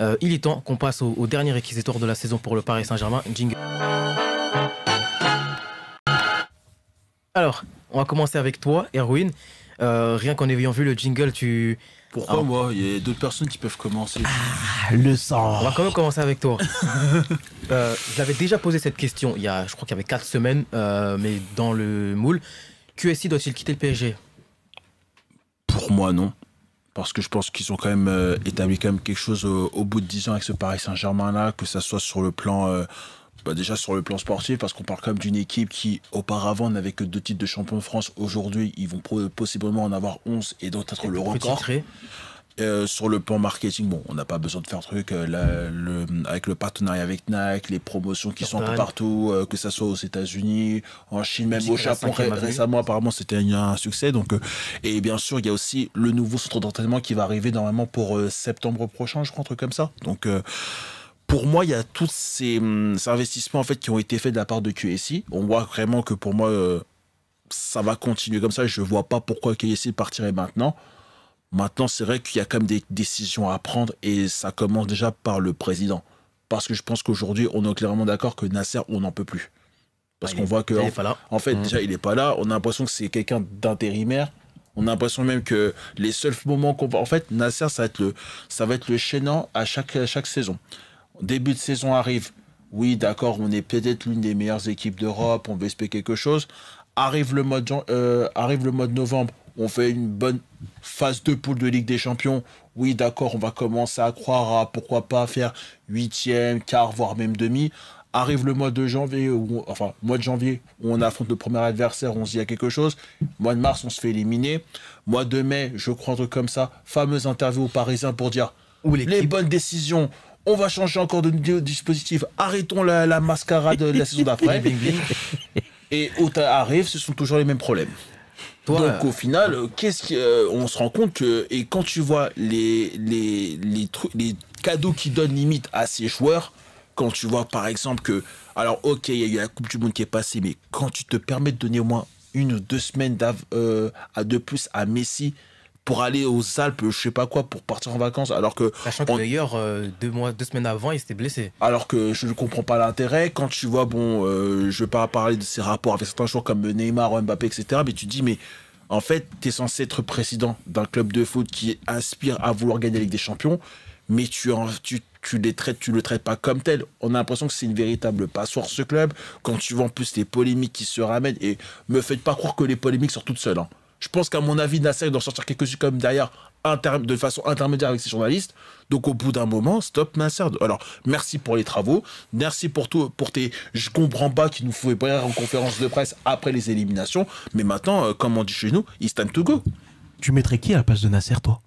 Euh, il est temps qu'on passe au, dernier réquisitoire de la saison pour le Paris Saint-Germain. Jingle. Alors, on va commencer avec toi, Erwin. Euh, rien qu'en ayant vu le jingle, tu. Pourquoi ah. moi Il y a d'autres personnes qui peuvent commencer. Ah, le sang On va quand même commencer avec toi. euh, J'avais déjà posé cette question il y a, je crois qu'il y avait 4 semaines, euh, mais dans le moule. QSI doit-il quitter le PSG Pour moi, non parce que je pense qu'ils ont quand même euh, établi quand même quelque chose au, bout de dix ans avec ce Paris Saint-Germain là, que ça soit sur le plan euh, bah déjà sur le plan sportif, parce qu'on parle quand même d'une équipe qui auparavant n'avait que deux titres de champion de France. Aujourd'hui, ils vont possiblement en avoir 11 et donc être le record. Euh, sur le plan marketing, bon, on n'a pas besoin de faire un truc euh, avec le partenariat avec Nike, les promotions qui sont un peu partout, euh, que ce soit aux États-Unis, en Chine, même au Japon récemment. Apparemment, c'était un, succès. Donc, et bien sûr, il y a aussi le nouveau centre d'entraînement qui va arriver normalement pour septembre prochain, je crois, un truc comme ça. Donc pour moi, il y a tous hum, ces, investissements en fait qui ont été faits de la part de QSI. On voit vraiment que pour moi, ça va continuer comme ça. Je ne vois pas pourquoi QSI partirait maintenant. Maintenant, c'est vrai qu'il y a quand même des décisions à prendre et ça commence déjà par le président. Parce que je pense qu'aujourd'hui, on est clairement d'accord que Nasser, on n'en peut plus. Parce ah, qu'on voit que. En, fait, mmh. déjà, il n'est pas là. On a l'impression que c'est quelqu'un d'intérimaire. On a l'impression même que les seuls moments qu'on va. En fait, Nasser, ça va être le, ça va être le chaînant à chaque, chaque saison. Début de saison arrive. Oui, d'accord, on est peut-être l'une des meilleures équipes d'Europe. On veut espérer quelque chose. Arrive le euh, arrive le mois de novembre on fait une bonne phase de poule de Ligue des Champions, oui, d'accord, on va commencer à croire à pourquoi pas faire huitième, quart, voire même demi. Arrive le mois de janvier, enfin, mois de janvier, on affronte le premier adversaire, on se dit à quelque chose. Mois de mars, on se fait éliminer. Mois de mai, je crois un truc comme ça, fameuse interview aux Parisiens pour dire les bonnes décisions, on va changer encore de, dispositif, arrêtons la, mascarade de la saison d'après. Et où arrive, ce sont toujours les mêmes problèmes. Donc au final, euh, qu'est-ce qu'on euh, se rend compte que et quand tu vois les les les, les cadeaux qui donnent limite à ces joueurs, quand tu vois par exemple que alors ok il y a eu la Coupe du Monde qui est passée, mais quand tu te permets de donner au moins une ou deux semaines euh, à de plus à Messi pour aller aux Alpes, je sais pas quoi, pour partir en vacances, alors que. Sachant d'ailleurs, euh, deux, deux semaines avant, il s'était blessé. Alors que je ne comprends pas l'intérêt. Quand tu vois, bon, je euh, je vais pas parler de ses rapports avec certains joueurs comme Neymar ou Mbappé, etc., mais tu dis, mais. En fait, tu es censé être président d'un club de foot qui aspire à vouloir gagner la Ligue des Champions, mais tu, en, tu, tu les traites, tu le traites pas comme tel. On a l'impression que c'est une véritable passoire ce club. Quand tu vois en plus les polémiques qui se ramènent et me faites pas croire que les polémiques sont toutes seules. Hein. Je pense qu'à mon avis, Nasser doit sortir quelque chose comme derrière, de façon intermédiaire avec ses journalistes. Donc au bout d'un moment, stop Nasser. Alors merci pour les travaux, merci pour tout, pour tes. Je comprends pas qu'il nous faut pas en conférence de presse après les éliminations, mais maintenant, euh, comme on dit chez nous, it's time to go. Tu mettrais qui à la place de Nasser, toi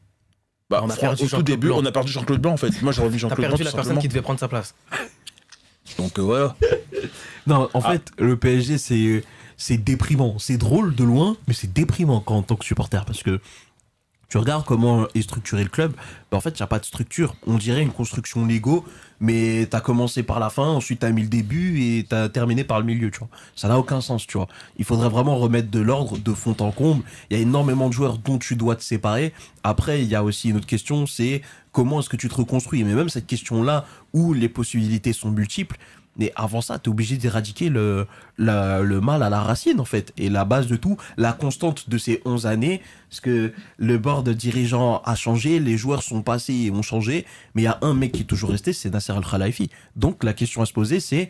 bah, au tout début, on a perdu Jean-Claude Blanc en fait. Moi j'ai revu Jean-Claude Blanc. perdu la personne qui devait prendre sa place. Donc euh, voilà. non, en ah. fait, le PSG c'est c'est déprimant. C'est drôle de loin, mais c'est déprimant quand, en tant que supporter parce que tu regardes comment est structuré le club, bah, en fait, il n'y pas de structure. On dirait une construction Lego, mais tu as commencé par la fin, ensuite tu as mis le début et tu as terminé par le milieu, tu vois. Ça n'a aucun sens, tu vois. Il faudrait vraiment remettre de l'ordre de fond en comble. Il y a énormément de joueurs dont tu dois te séparer. Après, il y a aussi une autre question, c'est comment est-ce que tu te reconstruis Mais même cette question-là, où les possibilités sont multiples, mais avant ça, tu es obligé d'éradiquer le, le mal à la racine, en fait. Et la base de tout, la constante de ces 11 années, c'est que le board dirigeant a changé, les joueurs sont passés et ont changé, mais il y a un mec qui est toujours resté, c'est Nasser Al-Khalifi. Donc la question à se poser, c'est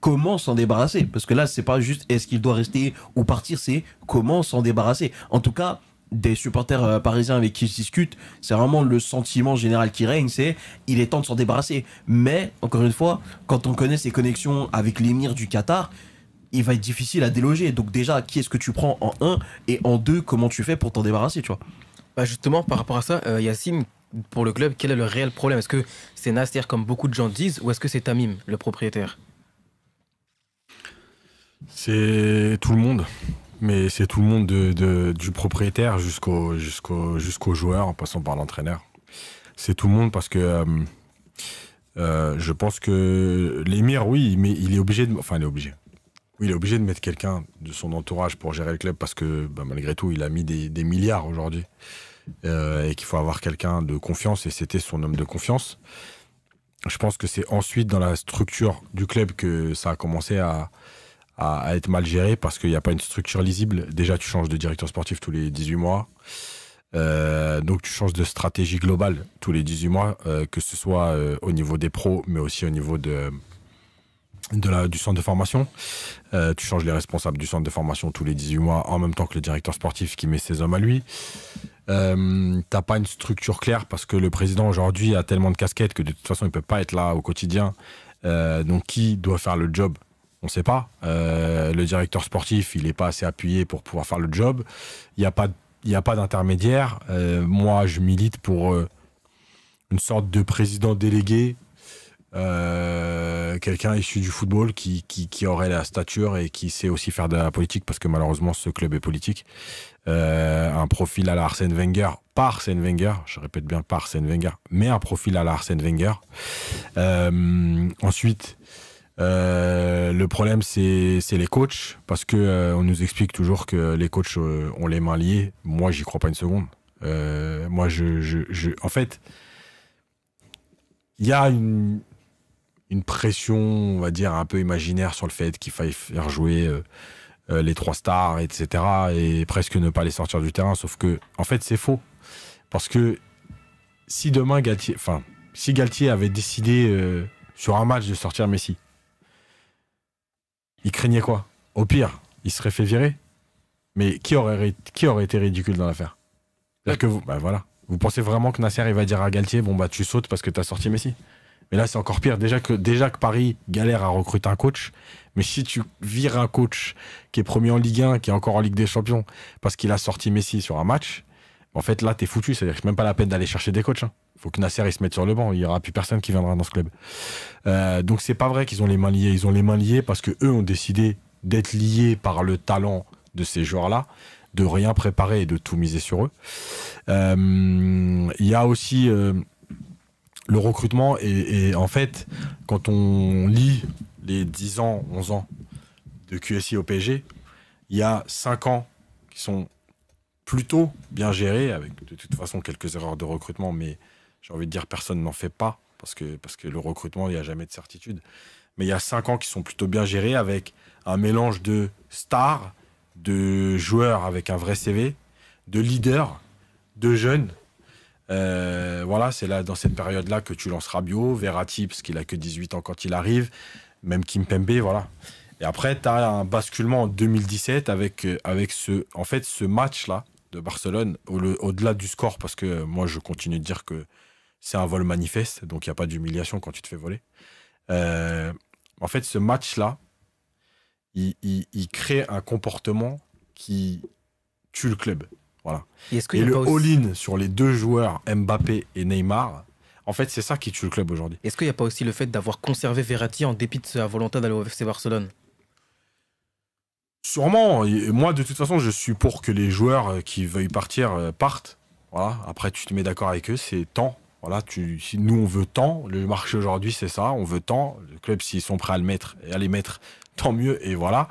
comment s'en débarrasser Parce que là, c'est pas juste est-ce qu'il doit rester ou partir, c'est comment s'en débarrasser. En tout cas, des supporters euh, parisiens avec qui je discute, c'est vraiment le sentiment général qui règne, c'est il est temps de s'en débarrasser. Mais, encore une fois, quand on connaît ses connexions avec l'émir du Qatar, il va être difficile à déloger. Donc déjà, qui est-ce que tu prends en un et en deux comment tu fais pour t'en débarrasser, tu vois bah, Justement, par rapport à ça, euh, Yacine, pour le club, quel est le réel problème Est-ce que c'est Nasser, comme beaucoup de gens disent, ou est-ce que c'est Tamim, le propriétaire C'est tout le monde mais c'est tout le monde de, du propriétaire jusqu'au jusqu'au jusqu'au joueur en passant par l'entraîneur. C'est tout le monde parce que euh, euh, je pense que l'émir, oui, mais il est obligé de, enfin il est obligé. il est obligé de mettre quelqu'un de son entourage pour gérer le club parce que bah, malgré tout, il a mis des, milliards aujourd'hui euh, et qu'il faut avoir quelqu'un de confiance et c'était son homme de confiance. Je pense que c'est ensuite dans la structure du club que ça a commencé à, à, être mal géré parce qu'il n'y a pas une structure lisible. Déjà, tu changes de directeur sportif tous les 18 mois. Euh, donc tu changes de stratégie globale tous les 18 mois, euh, que ce soit euh, au niveau des pros, mais aussi au niveau de, du centre de formation. tu changes les responsables du centre de formation tous les 18 mois, en même temps que le directeur sportif qui met ses hommes à lui. Tu T'as pas une structure claire parce que le président aujourd'hui a tellement de casquettes que de toute façon il peut pas être là au quotidien. donc qui doit faire le job on ne sait pas. Euh, le directeur sportif, il n'est pas assez appuyé pour pouvoir faire le job. Il n'y a pas, pas d'intermédiaire. Euh, moi, je milite pour euh, une sorte de président délégué, quelqu'un issu du football qui, qui, aurait la stature et qui sait aussi faire de la politique, parce que malheureusement, ce club est politique. un profil à la Arsène Wenger, par Arsène Wenger, je répète bien par Arsène Wenger, mais un profil à la Arsène Wenger. ensuite, euh, le problème, c'est les coachs, parce que euh, on nous explique toujours que les coachs euh, ont les mains liées. Moi, j'y crois pas une seconde. moi, je, en fait, il y a une, pression, on va dire, un peu imaginaire sur le fait qu'il faille faire jouer les trois stars, etc., et presque ne pas les sortir du terrain. Sauf que, en fait, c'est faux, parce que si demain Galtier, enfin, si Galtier avait décidé sur un match de sortir Messi il craignait quoi Au pire, il serait fait virer. Mais qui aurait, qui aurait été ridicule dans l'affaire cest que vous, bah voilà. Vous pensez vraiment que Nasser, va dire à Galtier, bon, bah, tu sautes parce que tu as sorti Messi Mais là, c'est encore pire. Déjà que, déjà que Paris galère à recruter un coach, mais si tu vires un coach qui est premier en Ligue 1, qui est encore en Ligue des Champions, parce qu'il a sorti Messi sur un match, en fait, là, t'es foutu. C'est-à-dire que même pas la peine d'aller chercher des coachs. Hein faut que Nasser il se mette sur le banc. Il n'y aura plus personne qui viendra dans ce club. Euh, donc c'est pas vrai qu'ils ont les mains liées. Ils ont les mains liées parce que eux ont décidé d'être liés par le talent de ces joueurs-là, de rien préparer et de tout miser sur eux. Euh, il y a aussi euh, le recrutement et, et, en fait, quand on lit les 10 ans, 11 ans de QSI au PSG, il y a 5 ans qui sont plutôt bien gérés, avec de toute façon quelques erreurs de recrutement, mais j'ai envie de dire, personne n'en fait pas, parce que, parce que le recrutement, il n'y a jamais de certitude. Mais il y a cinq ans qui sont plutôt bien gérés avec un mélange de stars, de joueurs avec un vrai CV, de leaders, de jeunes. Euh, voilà, c'est là dans cette période-là que tu lances Rabiot, Verratti, parce qu'il a que 18 ans quand il arrive, même Kim Pembe, voilà. Et après, tu as un basculement en 2017 avec, euh, avec ce, en fait, ce match-là de Barcelone, au-delà du score, parce que moi, je continue de dire que c'est un vol manifeste, donc il n'y a pas d'humiliation quand tu te fais voler. Euh, en fait, ce match-là, il, crée un comportement qui tue le club. Voilà. Et, le all-in sur les deux joueurs, Mbappé et Neymar, en fait, c'est ça qui tue le club aujourd'hui. Est-ce qu'il n'y a pas aussi le fait d'avoir conservé Verratti en dépit de sa volonté d'aller au FC Barcelone Sûrement. Moi, de toute façon, je suis pour que les joueurs euh, qui veuillent partir euh, partent. Voilà. Après, tu te mets d'accord avec eux, c'est temps. Voilà, tu, si nous on veut tant, le marché aujourd'hui c'est ça, on veut tant. Le club s'ils sont prêts à le mettre et à les mettre, tant mieux. Et voilà.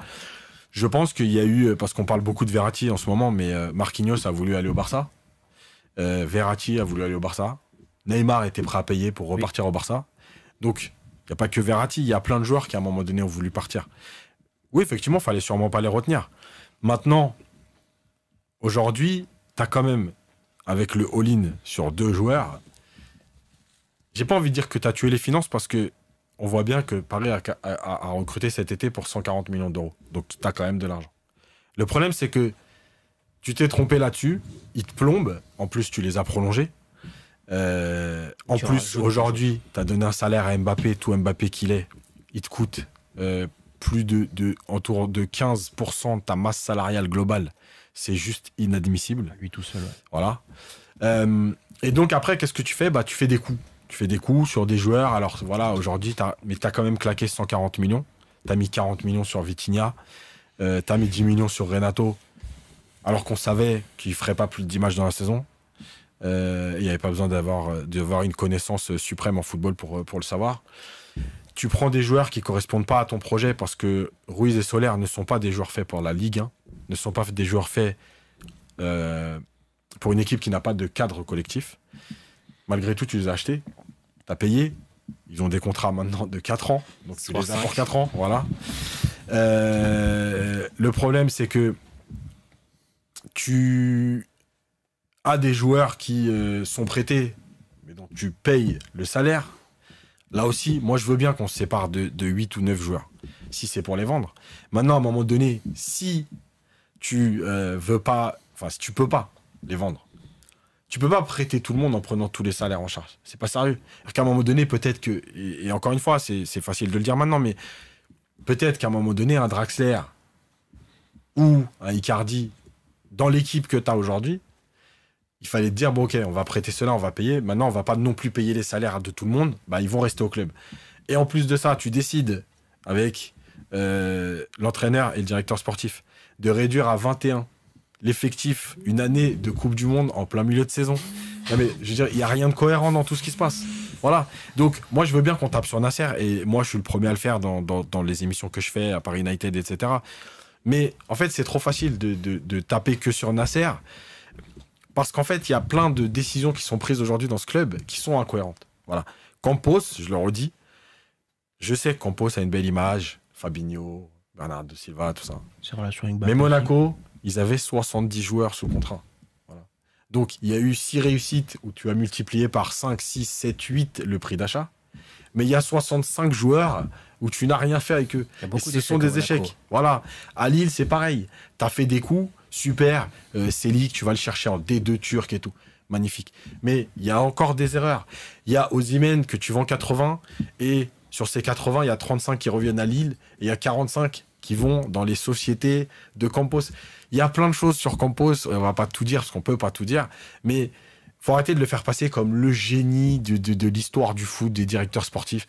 Je pense qu'il y a eu, euh, parce qu'on parle beaucoup de Verratti en ce moment, mais euh, Marquinhos a voulu aller au Barça. Euh, Verratti a voulu aller au Barça. Neymar était prêt à payer pour repartir au Barça. Donc, il n'y a pas que Verratti, il y a plein de joueurs qui à un moment donné ont voulu partir. Oui, effectivement, il fallait sûrement pas les retenir. Maintenant, aujourd'hui, tu as quand même, avec le all-in sur deux joueurs, j'ai pas envie de dire que tu as tué les finances parce que on voit bien que Paris a, recruté cet été pour 140 millions d'euros. Donc tu as quand même de l'argent. Le problème, c'est que tu t'es trompé là-dessus, Il te plombent. En plus, tu les as prolongés. Euh, en plus, aujourd'hui, tu as donné un salaire à Mbappé, tout Mbappé qu'il est. Il te coûte euh, plus de, de, autour de 15% de ta masse salariale globale. C'est juste inadmissible. Ah, lui tout seul. Voilà. Euh, et donc, après, qu'est-ce que tu fais bah, Tu fais des coups. Tu fais des coups sur des joueurs. Alors voilà, aujourd'hui, mais tu as quand même claqué 140 millions. Tu as mis 40 millions sur Vitinha. Euh, tu as mis 10 millions sur Renato. Alors qu'on savait qu'il ferait pas plus de dans la saison. Euh, il n'y avait pas besoin euh, d'avoir une connaissance suprême en football pour, euh, pour le savoir. Tu prends des joueurs qui correspondent pas à ton projet parce que Ruiz et Soler ne sont pas des joueurs faits pour la Ligue ne sont pas des joueurs faits pour une équipe qui n'a pas de cadre collectif. Malgré tout, tu les as achetés, tu as payé. Ils ont des contrats maintenant de 4 ans, donc tu les as pour 4 ans, voilà. Euh, le problème, c'est que tu as des joueurs qui euh, sont prêtés, mais donc tu payes le salaire. Là aussi, moi, je veux bien qu'on se sépare de, 8 ou 9 joueurs, si c'est pour les vendre. Maintenant, à un moment donné, si tu euh, veux pas, enfin, si tu peux pas les vendre, tu peux pas prêter tout le monde en prenant tous les salaires en charge. C'est pas sérieux. À un moment donné, peut-être que, et, encore une fois, c'est facile de le dire maintenant, mais peut-être qu'à un moment donné, un Draxler ou un Icardi dans l'équipe que tu as aujourd'hui, il fallait te dire bon ok on va prêter cela on va payer maintenant on va pas non plus payer les salaires de tout le monde bah, ils vont rester au club et en plus de ça tu décides avec euh, l'entraîneur et le directeur sportif de réduire à 21 l'effectif une année de Coupe du Monde en plein milieu de saison. mais je veux dire, il n'y a rien de cohérent dans tout ce qui se passe. Voilà. Donc, moi, je veux bien qu'on tape sur Nasser. Et moi, je suis le premier à le faire dans, les émissions que je fais à Paris United, etc. Mais en fait, c'est trop facile de, taper que sur Nasser. Parce qu'en fait, il y a plein de décisions qui sont prises aujourd'hui dans ce club qui sont incohérentes. Voilà. Campos, je le redis, je sais que Campos a une belle image. Fabinho, De Silva, tout ça. Mais Monaco, ils avaient 70 joueurs sous contrat. Donc, il y a eu 6 réussites où tu as multiplié par 5, 6, 7, 8 le prix d'achat. Mais il y a 65 joueurs où tu n'as rien fait avec eux. ce sont des échecs. Voilà. À Lille, c'est pareil. Tu as fait des coups, super. Euh, c'est tu vas le chercher en D2 turc et tout magnifique. Mais il y a encore des erreurs. Il y a Ozimen que tu vends 80 et sur ces 80, il y a 35 qui reviennent à Lille et il y a 45 qui vont dans les sociétés de Campos. Il y a plein de choses sur Campos, on va pas tout dire parce qu'on peut pas tout dire, mais faut arrêter de le faire passer comme le génie de, de, l'histoire du foot, des directeurs sportifs.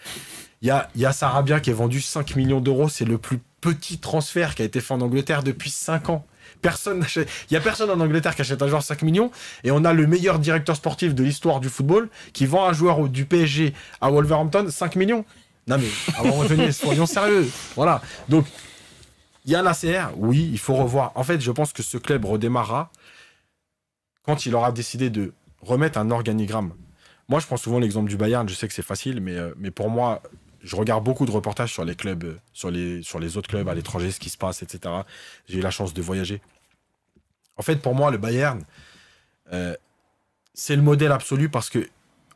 Il y a, y a Sarabia qui est vendu 5 millions d'euros, c'est le plus petit transfert qui a été fait en Angleterre depuis 5 ans. Personne Il n'y a personne en Angleterre qui achète un joueur 5 millions. Et on a le meilleur directeur sportif de l'histoire du football qui vend un joueur du PSG à Wolverhampton 5 millions. Non mais, avant soyons sérieux. Voilà. Donc, il y a l'ACR oui, il faut revoir. En fait, je pense que ce club redémarrera quand il aura décidé de remettre un organigramme. Moi, je prends souvent l'exemple du Bayern, je sais que c'est facile, mais, euh, mais pour moi, je regarde beaucoup de reportages sur les clubs, euh, sur les, sur les autres clubs à l'étranger, ce qui se passe, etc. J'ai eu la chance de voyager. En fait, pour moi, le Bayern, euh, c'est le modèle absolu parce que,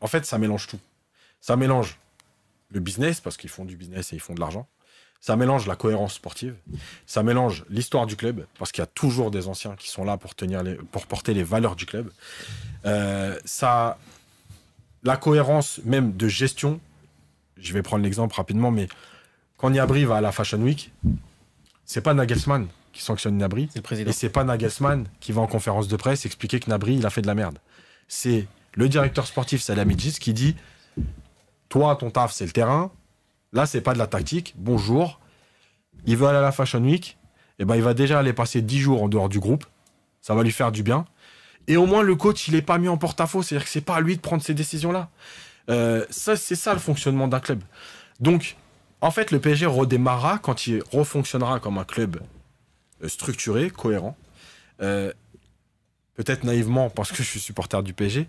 en fait, ça mélange tout. Ça mélange le business, parce qu'ils font du business et ils font de l'argent. Ça mélange la cohérence sportive, ça mélange l'histoire du club, parce qu'il y a toujours des anciens qui sont là pour, tenir pour porter les valeurs du club. Euh, ça, la cohérence même de gestion, je vais prendre l'exemple rapidement, mais quand Nabri va à la Fashion Week, c'est pas Nagelsmann qui sanctionne Nabri, et c'est pas Nagelsmann qui va en conférence de presse expliquer que Nabri il a fait de la merde. C'est le directeur sportif Salamidjis qui dit toi ton taf c'est le terrain, Là, c'est pas de la tactique. Bonjour. Il veut aller à la Fashion Week. Et eh ben, il va déjà aller passer 10 jours en dehors du groupe. Ça va lui faire du bien. Et au moins, le coach, il n'est pas mis en porte-à-faux. C'est-à-dire que c'est pas à lui de prendre ces décisions-là. Euh, ça, c'est ça le fonctionnement d'un club. Donc, en fait, le PSG redémarrera quand il refonctionnera comme un club euh, structuré, cohérent. Euh, peut-être naïvement, parce que je suis supporter du PSG.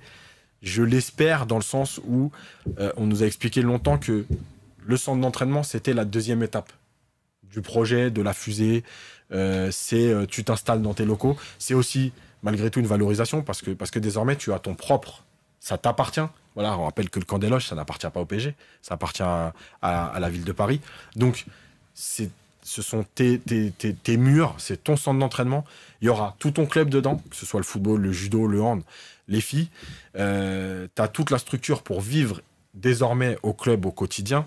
Je l'espère dans le sens où on nous a expliqué longtemps que le centre d'entraînement, c'était la deuxième étape du projet, de la fusée. Euh, c'est euh, tu t'installes dans tes locaux. C'est aussi malgré tout une valorisation parce que, parce que désormais tu as ton propre, ça t'appartient. Voilà, on rappelle que le camp des loges, ça n'appartient pas au PG, ça appartient à, la ville de Paris. Donc c'est ce sont tes, murs, c'est ton centre d'entraînement. Il y aura tout ton club dedans, que ce soit le football, le judo, le hand, les filles. Euh, tu as toute la structure pour vivre désormais au club au quotidien.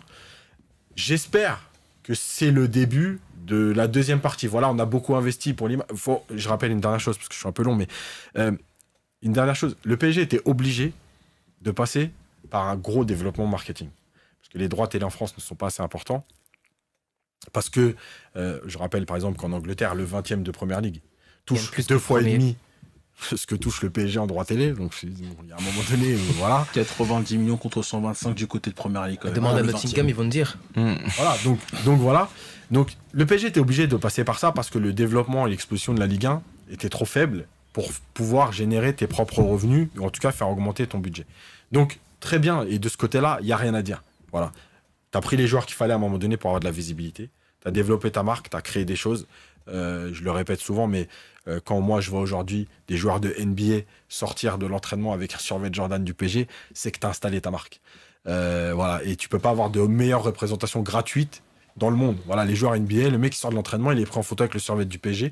J'espère que c'est le début de la deuxième partie. Voilà, on a beaucoup investi pour l'image. Je rappelle une dernière chose, parce que je suis un peu long, mais euh, une dernière chose. Le PSG était obligé de passer par un gros développement marketing. Parce que les droits télé en France ne sont pas assez importants. Parce que, euh, je rappelle par exemple qu'en Angleterre, le 20e de Première Ligue touche deux fois et demi ce que touche le PSG en droit télé. Donc, il y a un moment donné, euh, voilà. 90 millions contre 125 du côté de première ligue. Demande ah, à Nottingham, ils vont te dire. Hmm. Voilà, donc, donc voilà. Donc, le PSG était obligé de passer par ça parce que le développement et l'explosion de la Ligue 1 étaient trop faibles pour pouvoir générer tes propres revenus, ou en tout cas faire augmenter ton budget. Donc, très bien. Et de ce côté-là, il n'y a rien à dire. Voilà. Tu as pris les joueurs qu'il fallait à un moment donné pour avoir de la visibilité. Tu as développé ta marque, tu as créé des choses. Euh, je le répète souvent, mais euh, quand moi je vois aujourd'hui des joueurs de NBA sortir de l'entraînement avec survêt Jordan du PG, c'est que tu as installé ta marque. Euh, voilà, et tu peux pas avoir de meilleure représentation gratuite dans le monde. Voilà, les joueurs NBA, le mec qui sort de l'entraînement, il est pris en photo avec le survêt du PG.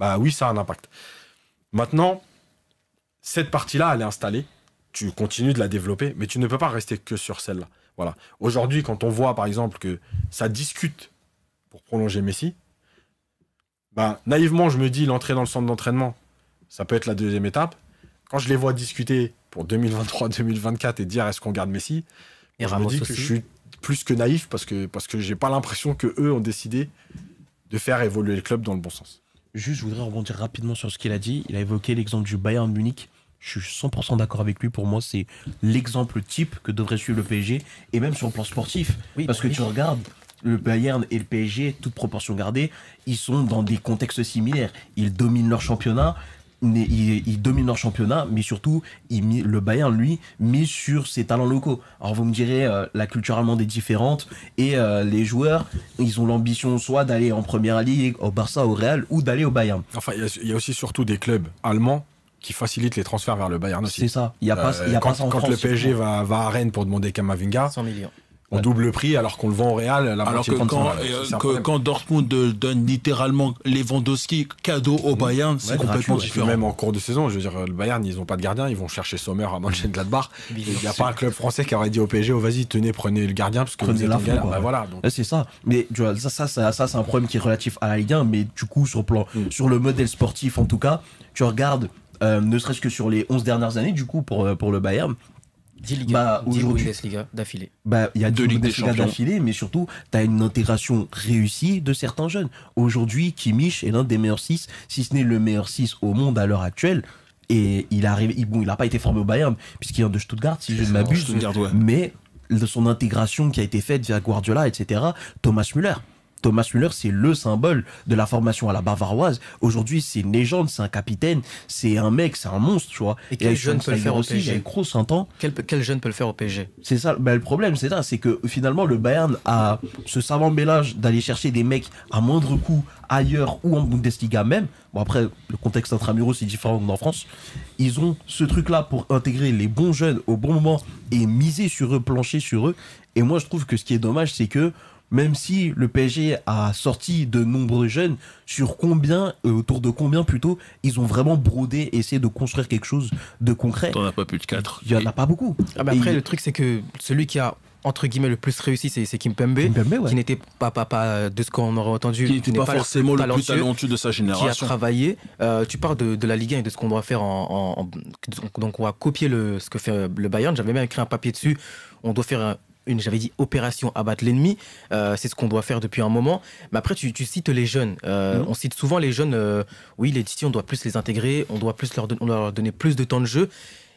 Bah oui, ça a un impact. Maintenant, cette partie-là, elle est installée. Tu continues de la développer, mais tu ne peux pas rester que sur celle-là. Voilà. Aujourd'hui, quand on voit par exemple que ça discute pour prolonger Messi, ben, naïvement, je me dis l'entrée dans le centre d'entraînement, ça peut être la deuxième étape. Quand je les vois discuter pour 2023-2024 et dire est-ce qu'on garde Messi, et je me dis que je suis plus que naïf parce que parce que j'ai pas l'impression que eux ont décidé de faire évoluer le club dans le bon sens. Juste, je voudrais rebondir rapidement sur ce qu'il a dit. Il a évoqué l'exemple du Bayern Munich. Je suis 100% d'accord avec lui. Pour moi, c'est l'exemple type que devrait suivre le PSG et même sur le plan sportif. Oui, parce bah que tu regardes le Bayern et le PSG, toute proportion gardée, ils sont dans des contextes similaires. Ils dominent leur championnat. Mais ils, leur championnat, mais surtout, le Bayern, lui, mise sur ses talents locaux. Alors, vous me direz, euh, la culture allemande est différente, et euh, les joueurs, ils ont l'ambition soit d'aller en première ligue, au Barça, au Real, ou d'aller au Bayern. Enfin, il y, a aussi surtout des clubs allemands qui facilitent les transferts vers le Bayern aussi. C'est ça. Il y a pas, euh, quand, le PSG va, va, à Rennes pour demander Kamavinga, 100 millions. On double prix alors qu'on le vend au Real. alors euh, que quand, Dortmund donne littéralement les Lewandowski cadeau au mmh. Bayern, c'est complètement différent. Même en cours de saison, je veux dire, le Bayern, ils n'ont pas de gardien, ils vont chercher Sommer à Mönchengladbach. Il n'y a pas un club français qui aurait dit au PSG, oh, vas-y, tenez, prenez le gardien parce que vous êtes la bah, voilà. C'est ça. Mais tu vois, ça, ça, c'est un problème qui est relatif à la Ligue 1, mais du coup, sur, plan, mmh. sur le modèle sportif en tout cas, tu regardes. Euh, ne serait-ce que sur les 11 dernières années, du coup, pour, euh, pour le Bayern, bah, bah, il y a deux Ligues d'affilée, mais surtout, tu as une intégration réussie de certains jeunes. Aujourd'hui, Kimmich est l'un des meilleurs 6, si ce n'est le meilleur 6 au monde à l'heure actuelle. Et il arrive, bon, il n'a pas été formé au Bayern, puisqu'il vient de Stuttgart, si je ne m'abuse. Mais de son intégration qui a été faite via Guardiola, etc., Thomas Müller. Thomas Müller, c'est le symbole de la formation à la bavaroise. Aujourd'hui, c'est une légende, c'est un capitaine, c'est un mec, c'est un monstre, tu vois. Et quel jeune peut le faire au PSG quel, quel, jeune peut le faire au PSG C'est ça, ben, le problème, c'est ça, c'est que finalement, le Bayern a ce savant mélange d'aller chercher des mecs à moindre coût ailleurs ou en Bundesliga même. Bon, après, le contexte intramuros, c'est différent en France. Ils ont ce truc-là pour intégrer les bons jeunes au bon moment et miser sur eux, plancher sur eux. Et moi, je trouve que ce qui est dommage, c'est que même si le PSG a sorti de nombreux jeunes, sur combien, euh, autour de combien plutôt, ils ont vraiment brodé, essayé de construire quelque chose de concret. T'en as pas plus de 4. Il y en a pas beaucoup. Ah, après, le truc, c'est que celui qui a entre guillemets le plus réussi c'est Kim Pembe, qui n'était pas, pas, pas de ce qu'on aurait entendu qui n'était pas, forcément le plus talentueux de sa génération qui a travaillé euh, tu parles de, la Ligue 1 et de ce qu'on doit faire en, donc on va copier le, ce que fait le Bayern j'avais même écrit un papier dessus on doit faire une j'avais dit opération abattre l'ennemi, euh, c'est ce qu'on doit faire depuis un moment. Mais après, tu, cites les jeunes. Euh, mhm. On cite souvent les jeunes, euh, oui, les on doit plus les intégrer, on doit, plus leur, on doit leur donner plus de temps de jeu.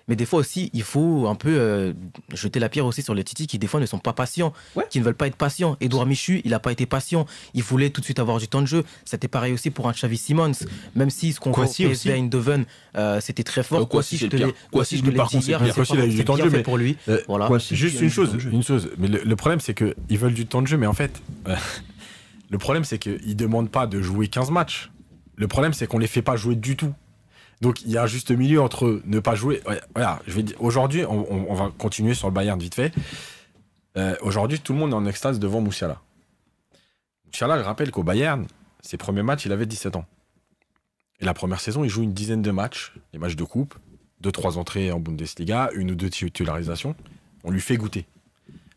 Mais des fois aussi, il faut un peu euh, jeter la pierre aussi sur les titi qui, des fois, ne sont pas patients, qui ne veulent pas être patients. Edouard Michu, il n'a pas été patient. Il voulait tout de suite avoir du temps de jeu. C'était pareil aussi pour un Xavi Simons, même si ce qu'on voit au Eindhoven, euh, c'était très fort. quoi euh, si je te l'ai par temps de jeu. pour lui, voilà. Juste une chose, une chose. Mais le problème, c'est qu'ils veulent du temps de jeu, mais en fait. Le problème, c'est qu'ils ne demandent pas de jouer 15 matchs. Le problème, c'est qu'on ne les fait pas jouer du tout. Donc il y a un juste milieu entre ne pas jouer. Voilà, je vais dire, aujourd'hui, on, va continuer sur le Bayern vite fait. Euh, aujourd'hui, tout le monde est en extase devant Moussiala. Moussiala, je rappelle qu'au Bayern, ses premiers matchs, il avait 17 ans. Et la première saison, il joue une dizaine de matchs, des matchs de coupe, deux, trois entrées en Bundesliga, une ou deux titularisations. On lui fait goûter.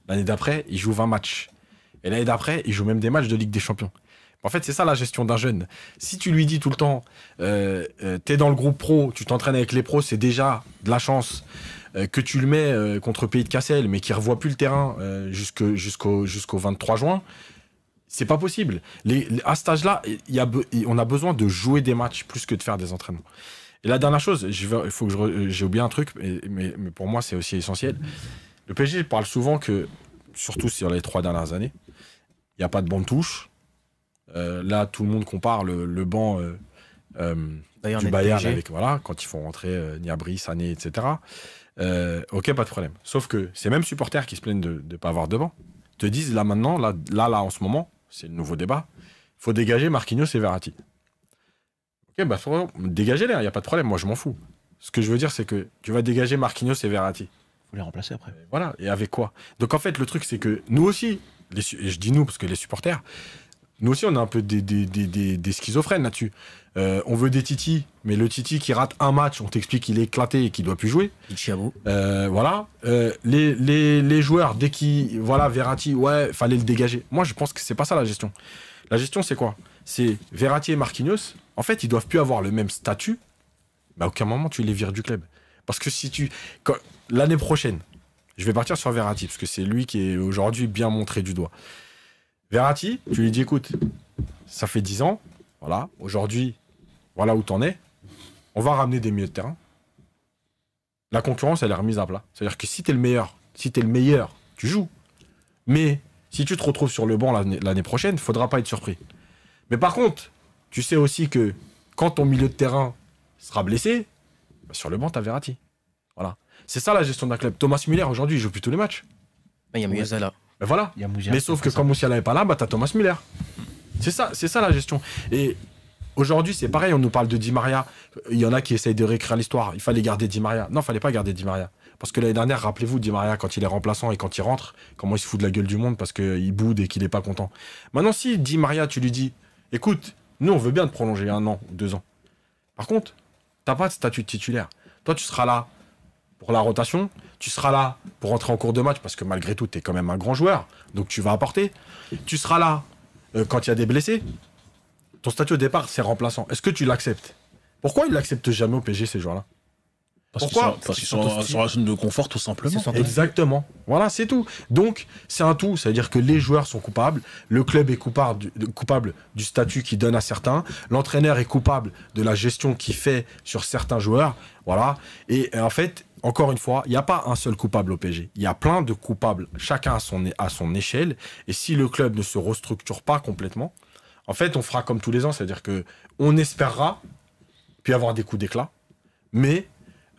L'année d'après, il joue 20 matchs. Et l'année d'après, il joue même des matchs de Ligue des Champions. En fait, c'est ça la gestion d'un jeune. Si tu lui dis tout le temps, euh, euh, t'es dans le groupe pro, tu t'entraînes avec les pros, c'est déjà de la chance euh, que tu le mets contre Pays de Cassel, mais qui revoit plus le terrain jusqu'au 23 juin. C'est pas possible. Les, à ce âge-là, on a besoin de jouer des matchs plus que de faire des entraînements. Et la dernière chose, il faut que j'ai oublié un truc, mais, pour moi c'est aussi essentiel. Le PSG parle souvent que, surtout sur les trois dernières années, il n'y a pas de bonnes touche euh, là, tout le monde compare le, le banc euh, euh, du Bayern avec, voilà, quand ils font rentrer Niabri, Sané, etc. ok, pas de problème. Sauf que ces mêmes supporters qui se plaignent de ne pas avoir de banc te disent là maintenant, là, là, là en ce moment, c'est le nouveau débat, faut dégager Marquinhos et Verratti. Ok, bah dégagez-les, il n'y a pas de problème, moi je m'en fous. Ce que je veux dire, c'est que tu vas dégager Marquinhos et Verratti. Faut les remplacer après. Voilà, et avec quoi Donc en fait, le truc, c'est que nous aussi, les, et je dis nous parce que les supporters, nous aussi, on a un peu des, des, schizophrènes là-dessus. Euh, on veut des Titi, mais le Titi qui rate un match, on t'explique qu'il est éclaté et qu'il doit plus jouer. Euh, voilà. Euh, les, les, joueurs, dès qu'ils. Voilà, Verratti, ouais, fallait le dégager. Moi, je pense que c'est pas ça la gestion. La gestion, c'est quoi C'est Verratti et Marquinhos. En fait, ils doivent plus avoir le même statut, mais bah, à aucun moment tu les vires du club. Parce que si tu. L'année prochaine, je vais partir sur Verratti, parce que c'est lui qui est aujourd'hui bien montré du doigt. Verratti, tu lui dis écoute, ça fait 10 ans, voilà, aujourd'hui, voilà où t'en es. On va ramener des milieux de terrain. La concurrence, elle est remise à plat. C'est-à-dire que si t'es le meilleur, si t'es le meilleur, tu joues. Mais si tu te retrouves sur le banc l'année prochaine, faudra pas être surpris. Mais par contre, tu sais aussi que quand ton milieu de terrain sera blessé, bah, sur le banc, t'as Verratti. Voilà. C'est ça la gestion d'un club. Thomas Muller, aujourd'hui, il joue plus tous les matchs. Il y a là. Ben Mais voilà. Mais sauf que quand Moussiala n'est pas là, bah, tu Thomas Müller. C'est ça, c'est ça la gestion. Et aujourd'hui, c'est pareil, on nous parle de Di Maria. Il y en a qui essayent de réécrire l'histoire. Il fallait garder Di Maria. Non, il fallait pas garder Di Maria. Parce que l'année dernière, rappelez-vous, Di Maria, quand il est remplaçant et quand il rentre, comment il se fout de la gueule du monde parce qu'il boude et qu'il n'est pas content. Maintenant, si Di Maria, tu lui dis, écoute, nous, on veut bien te prolonger un an ou deux ans. Par contre, t'as pas de statut de titulaire. Toi, tu seras là pour la rotation, tu seras là pour entrer en cours de match parce que malgré tout, tu es quand même un grand joueur, donc tu vas apporter. Tu seras là euh, quand il y a des blessés. Ton statut au départ, c'est remplaçant. Est-ce que tu l'acceptes Pourquoi ils l'acceptent jamais au PG, ces joueurs-là parce Pourquoi Parce qu'ils sont, la zone de confort, tout simplement. Exactement. Voilà, c'est tout. Donc, c'est un tout. C'est-à-dire que les joueurs sont coupables, le club est coupable du, coupable du statut qu'il donne à certains, l'entraîneur est coupable de la gestion qu'il fait sur certains joueurs. Voilà. Et en fait, encore une fois, il n'y a pas un seul coupable au PSG. Il y a plein de coupables, chacun à son, à son échelle. Et si le club ne se restructure pas complètement, en fait, on fera comme tous les ans. C'est-à-dire que on espérera puis avoir des coups d'éclat. Mais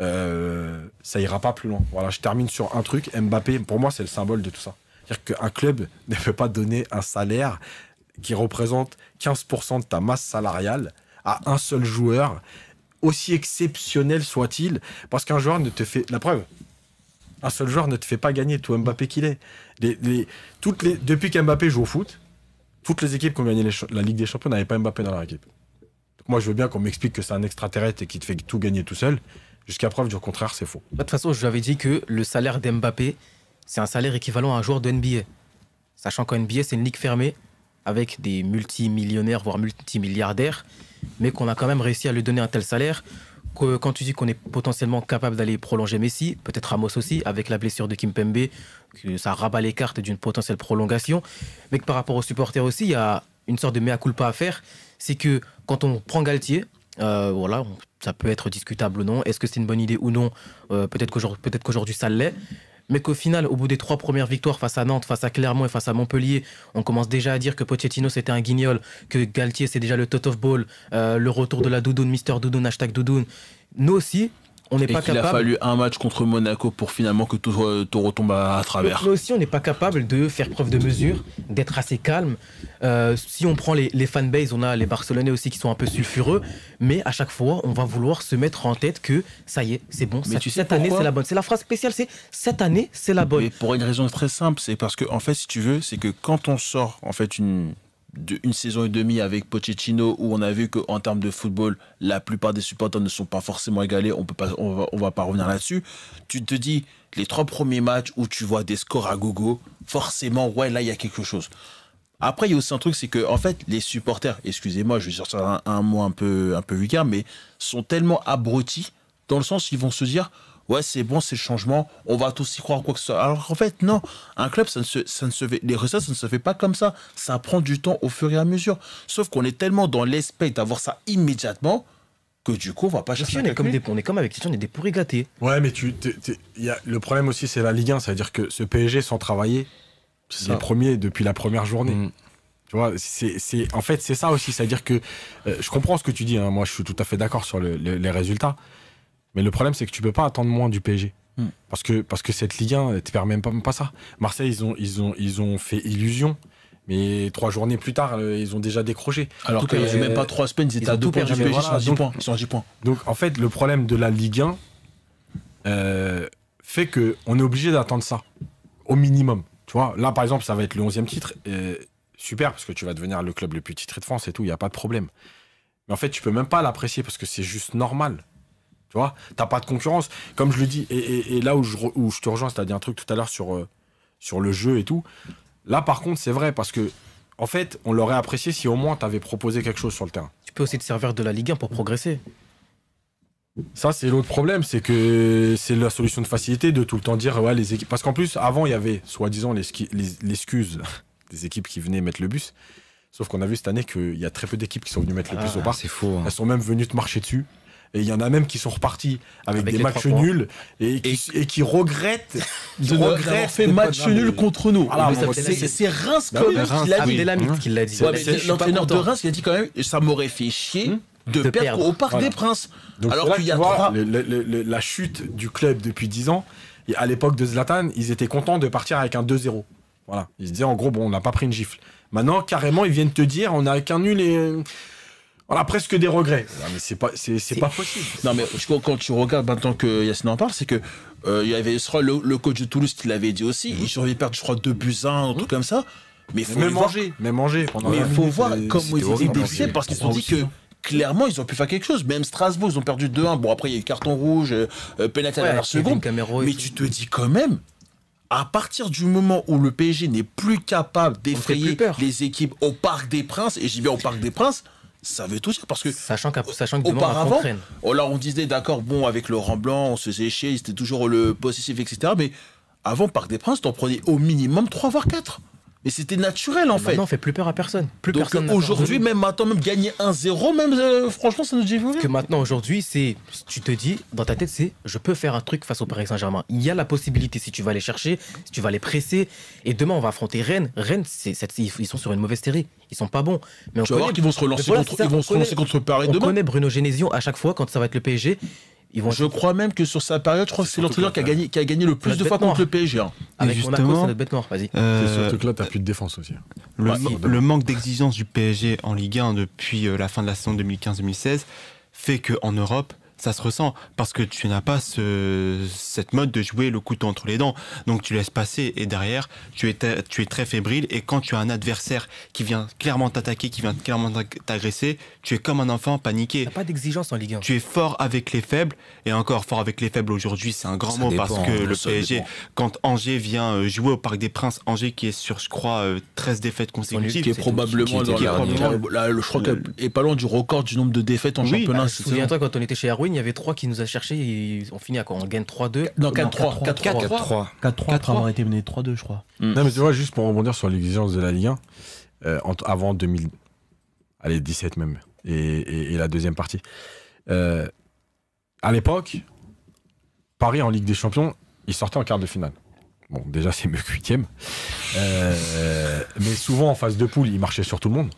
euh, ça ira pas plus loin. Voilà, je termine sur un truc. Mbappé, pour moi, c'est le symbole de tout ça. C'est-à-dire qu'un club ne peut pas donner un salaire qui représente 15% de ta masse salariale à un seul joueur, aussi exceptionnel soit-il, parce qu'un joueur ne te fait. La preuve, un seul joueur ne te fait pas gagner, tout Mbappé qu'il est. depuis qu'Mbappé joue au foot, toutes les équipes qui ont gagné la Ligue des Champions n'avaient pas Mbappé dans leur équipe. moi, je veux bien qu'on m'explique que c'est un extraterrestre et qu'il te fait tout gagner tout seul. Jusqu'à preuve du contraire, c'est faux. Bah, de toute façon, je lui avais dit que le salaire d'Mbappé, c'est un salaire équivalent à un joueur de NBA. Sachant qu'en NBA, c'est une ligue fermée avec des multimillionnaires, voire multimilliardaires, mais qu'on a quand même réussi à lui donner un tel salaire. Que, quand tu dis qu'on est potentiellement capable d'aller prolonger Messi, peut-être Ramos aussi, avec la blessure de Kimpembe, que ça rabat les cartes d'une potentielle prolongation, mais que par rapport aux supporters aussi, il y a une sorte de mea culpa à faire, c'est que quand on prend Galtier, euh, voilà, ça peut être discutable ou non. Est-ce que c'est une bonne idée ou non euh, Peut-être qu'aujourd'hui, peut qu'aujourd'hui ça l'est. Mais qu'au final, au bout des trois premières victoires face à Nantes, face à Clermont et face à Montpellier, on commence déjà à dire que Pochettino c'était un guignol, que Galtier c'est déjà le tot of ball, euh, le retour de la doudoune, Mister Doudoune, hashtag doudoune. Nous aussi, on n'est pas Il a fallu un match contre Monaco pour finalement que tout, euh, retombe à, travers. Mais aussi, on n'est pas capable de faire preuve de mesure, d'être assez calme. Euh, si on prend les, les fanbases, on a les Barcelonais aussi qui sont un peu sulfureux, mais à chaque fois, on va vouloir se mettre en tête que ça y est, c'est bon. cette année, c'est la bonne. C'est la phrase spéciale, c'est cette année, c'est la bonne. pour une raison très simple, c'est parce que en fait, si tu veux, c'est que quand on sort en fait une une saison et demie avec Pochettino où on a vu qu'en termes de football, la plupart des supporters ne sont pas forcément égalés. On peut on va, pas revenir là-dessus. Tu te dis les trois premiers matchs où tu vois des scores à gogo, forcément, ouais, là il y a quelque chose. Après, il y a aussi un truc, c'est que en fait, les supporters, excusez-moi, je vais sortir un, mot un peu, un peu vulgaire, mais sont tellement abrutis dans le sens qu'ils vont se dire ouais, c'est bon, c'est le changement, on va tous y croire, quoi que ce soit. Alors en fait, non, un club, ça ne se, ça ne se fait, les résultats, ça ne se fait pas comme ça. Ça prend du temps au fur et à mesure. Sauf qu'on est tellement dans l'esprit d'avoir ça immédiatement que du coup, on va pas chercher. on, est comme des, on est comme avec on est des pourris gâtés. Ouais, mais tu, y a, le problème aussi, c'est la Ligue 1, c'est-à-dire que ce PSG sans travailler, c'est le premier depuis la première journée. Mm. Tu vois, c'est, en fait, c'est ça aussi. C'est-à-dire que euh, je comprends ce que tu dis. Hein. moi, je suis tout à fait d'accord sur les résultats. Mais le problème, c'est que tu peux pas attendre moins du PSG. Hmm. Parce que, parce que cette Ligue 1 ne te permet même pas, ça. Marseille, ils ont, ils, ont, ils ont fait illusion. Mais trois journées plus tard, euh, ils ont déjà décroché. Alors que ils euh, même pas trois semaines, ils étaient à deux points du PSG, ils, sont 10 points, à 10 points. Donc en fait, le problème de la Ligue 1 euh, fait qu'on est obligé d'attendre ça, au minimum. Tu vois, là par exemple, ça va être le 11e titre. super, parce que tu vas devenir le club le plus titré de France et tout, il n'y a pas de problème. Mais en fait, tu peux même pas l'apprécier parce que c'est juste normal. Tu vois, t'as pas de concurrence. Comme je le dis, et, là où je, te rejoins, as dit un truc tout à l'heure euh, sur, le jeu et tout. Là, par contre, c'est vrai parce que, en fait, on l'aurait apprécié si au moins t'avais proposé quelque chose sur le terrain. Tu peux aussi te servir de la Ligue 1 pour progresser. Ça, c'est l'autre problème, c'est que c'est la solution de facilité de tout le temps dire, ouais, les équipes. Parce qu'en plus, avant, il y avait, soi-disant, l'excuse des équipes qui venaient mettre le bus. Sauf qu'on a vu cette année qu'il y a très peu d'équipes qui sont venues mettre le ah, bus au parc. C'est faux. Hein. Elles sont même venues te marcher dessus. Et il y en a même qui sont repartis avec, des matchs nuls et qui, regrettent de matchs fait match nul contre nous. Ah, c'est Reims quand bah même qui l'a mmh. dit. L'entraîneur de Reims, qui a dit quand même, ça m'aurait fait chier. Mmh. De, perdre, au Parc des Princes. Alors qu'il y a la chute du club depuis 10 ans, à l'époque de Zlatan, ils étaient contents de partir avec un 2-0. Voilà. Ils se disaient en gros, bon, on n'a pas pris une gifle. Maintenant, carrément, ils viennent te dire, on n'a qu'un nul et. Euh, on a presque des regrets. Non, mais c'est pas, c'est, c'est pas possible. Non, mais quand tu regardes maintenant que Yacine en parle, c'est que euh, il y avait le, coach de Toulouse qui l'avait dit aussi. Mmh. Ils de perdu, je crois, deux buts à un, un truc mhm. comme ça. Mais il faut manger. Mais manger. mais il faut voir euh, comment ils été blessés parce qu'ils ont dit que clairement, ils ont pu faire quelque chose. Même Strasbourg, ils ont perdu 2-1. Bon, après, il y a eu carton rouge, euh, euh pénalité à la seconde. Mais tu te dis quand même, à partir du moment où le PSG n'est plus capable d'effrayer les équipes au Parc des Princes, et j'y vais au Parc des Princes, ça veut tout dire parce que sachant qu'auparavant sachant que auparavant, on disait d'accord bon avec Laurent Blanc on se faisait c'était toujours le possessif etc mais avant Parc des Princes t'en prenais au minimum 3 voire 4 mais c'était naturel en fait. Non, on fait plus peur à personne. Plus Donc aujourd'hui, même maintenant, même gagner 1-0, même euh, franchement, ça nous dit Que maintenant, aujourd'hui, c'est, tu te dis, dans ta tête, c'est, je peux faire un truc face au Paris Saint-Germain. Il y a la possibilité si tu vas aller chercher, si tu vas les presser. Et demain, on va affronter Rennes. Rennes, c'est, ils sont sur une mauvaise série. Ils sont pas bons. Mais on tu vas voir qu'ils vont se relancer, contre, vont se relancer contre Paris demain. connaît Bruno Genesio à chaque fois quand ça va être le PSG je crois même que sur sa période, je crois que c'est l'entraîneur qui, a gagné, qui a gagné le plus de fois contre le PSG. Hein. justement, c'est notre bête noire, vas-y. Euh, c'est surtout que là, t'as plus de défense aussi. Hein. Le, le manque d'exigence du PSG en Ligue 1 depuis euh, la fin de la saison 2015-2016 fait qu'en Europe, ça se ressent parce que tu n'as pas ce, cette mode de jouer le couteau entre les dents. Donc tu laisses passer et derrière, tu es, tu es très fébrile et quand tu as un adversaire qui vient clairement t'attaquer, qui vient clairement t'agresser, tu es comme un enfant paniqué. Tu pas d'exigence en Ligue 1. Tu es fort avec les faibles et encore fort avec les faibles aujourd'hui, c'est un grand mot parce que hein, le PSG, quand Angers vient euh, jouer au Parc des Princes, Angers qui est sur, je crois, 13 euh, défaites consécutives. Qui est probablement, qui est, je crois qu'elle est pas loin du record du nombre de défaites en championnat. Bah, souviens-toi quand on était chez il y avait 3 qui nous a cherché et on finit à quoi On gagne 3-2 Non, 4-3. 4-3. 4-3 après avoir été mené 3-2, je crois. Hmm. Non, mais tu vois, juste pour rebondir sur l'exigence de la Ligue 1, euh, avant 2017 même, et, la deuxième partie. Euh, à l'époque, Paris en Ligue des Champions, il sortait en quart de finale. Bon, déjà, c'est mieux que euh, mais souvent, en phase de poule, il marchait sur tout le monde.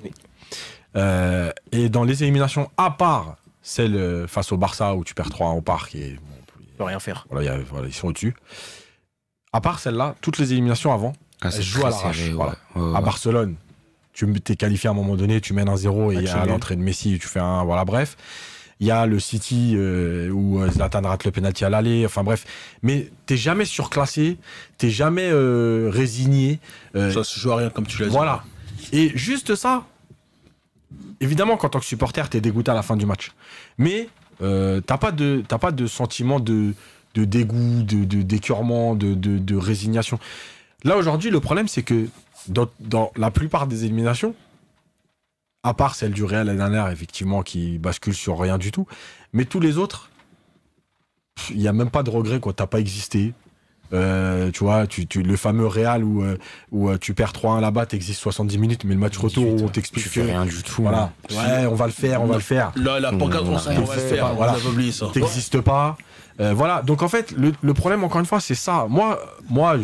Euh, et dans les éliminations, à part celle face au Barça où tu perds 3 au parc et bon, rien faire. ils sont au-dessus. À part celle-là, toutes les éliminations avant, ah, elles jouent à l'arrache. À Barcelone, tu t'es qualifié à un moment donné, tu mènes un 0 et ah, à l'entrée de Messi, tu fais un voilà bref. Il y a le City euh, où euh, Zlatan rate le penalty à l'aller, enfin bref. Mais t'es jamais surclassé, t'es jamais euh, résigné. ça se joue à rien comme tu l'as dit. Voilà. Et juste ça, évidemment qu'en tant que supporter, tu es dégoûté à la fin du match. Mais euh, t'as pas de pas de sentiment de, dégoût, de, de de, résignation. Là aujourd'hui, le problème c'est que dans, la plupart des éliminations, à part celle du Real la dernière effectivement qui bascule sur rien du tout, mais tous les autres, il n'y a même pas de regret quand t'as pas existé, euh, tu vois, tu, le fameux Real où, euh, où euh, tu perds 3-1 là-bas, t'existes 70 minutes, mais le match retour où on t'explique. Tu fais rien du tout. Voilà. Hein. Ouais, on va le faire, on va le faire. Là, la on, va le faire. voilà. T'existes pas. voilà, donc en fait, le, problème, encore une fois, c'est ça. Moi, moi,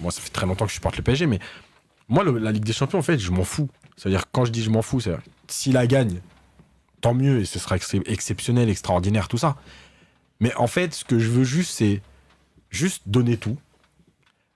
moi, ça fait très longtemps que je supporte le PSG, mais moi, la Ligue des Champions, en fait, je m'en fous. C'est-à-dire, quand je dis je m'en fous, cest si la gagne, tant mieux, et ce sera exceptionnel, extraordinaire, tout ça. Mais en fait, ce que je veux juste, c'est juste donner tout.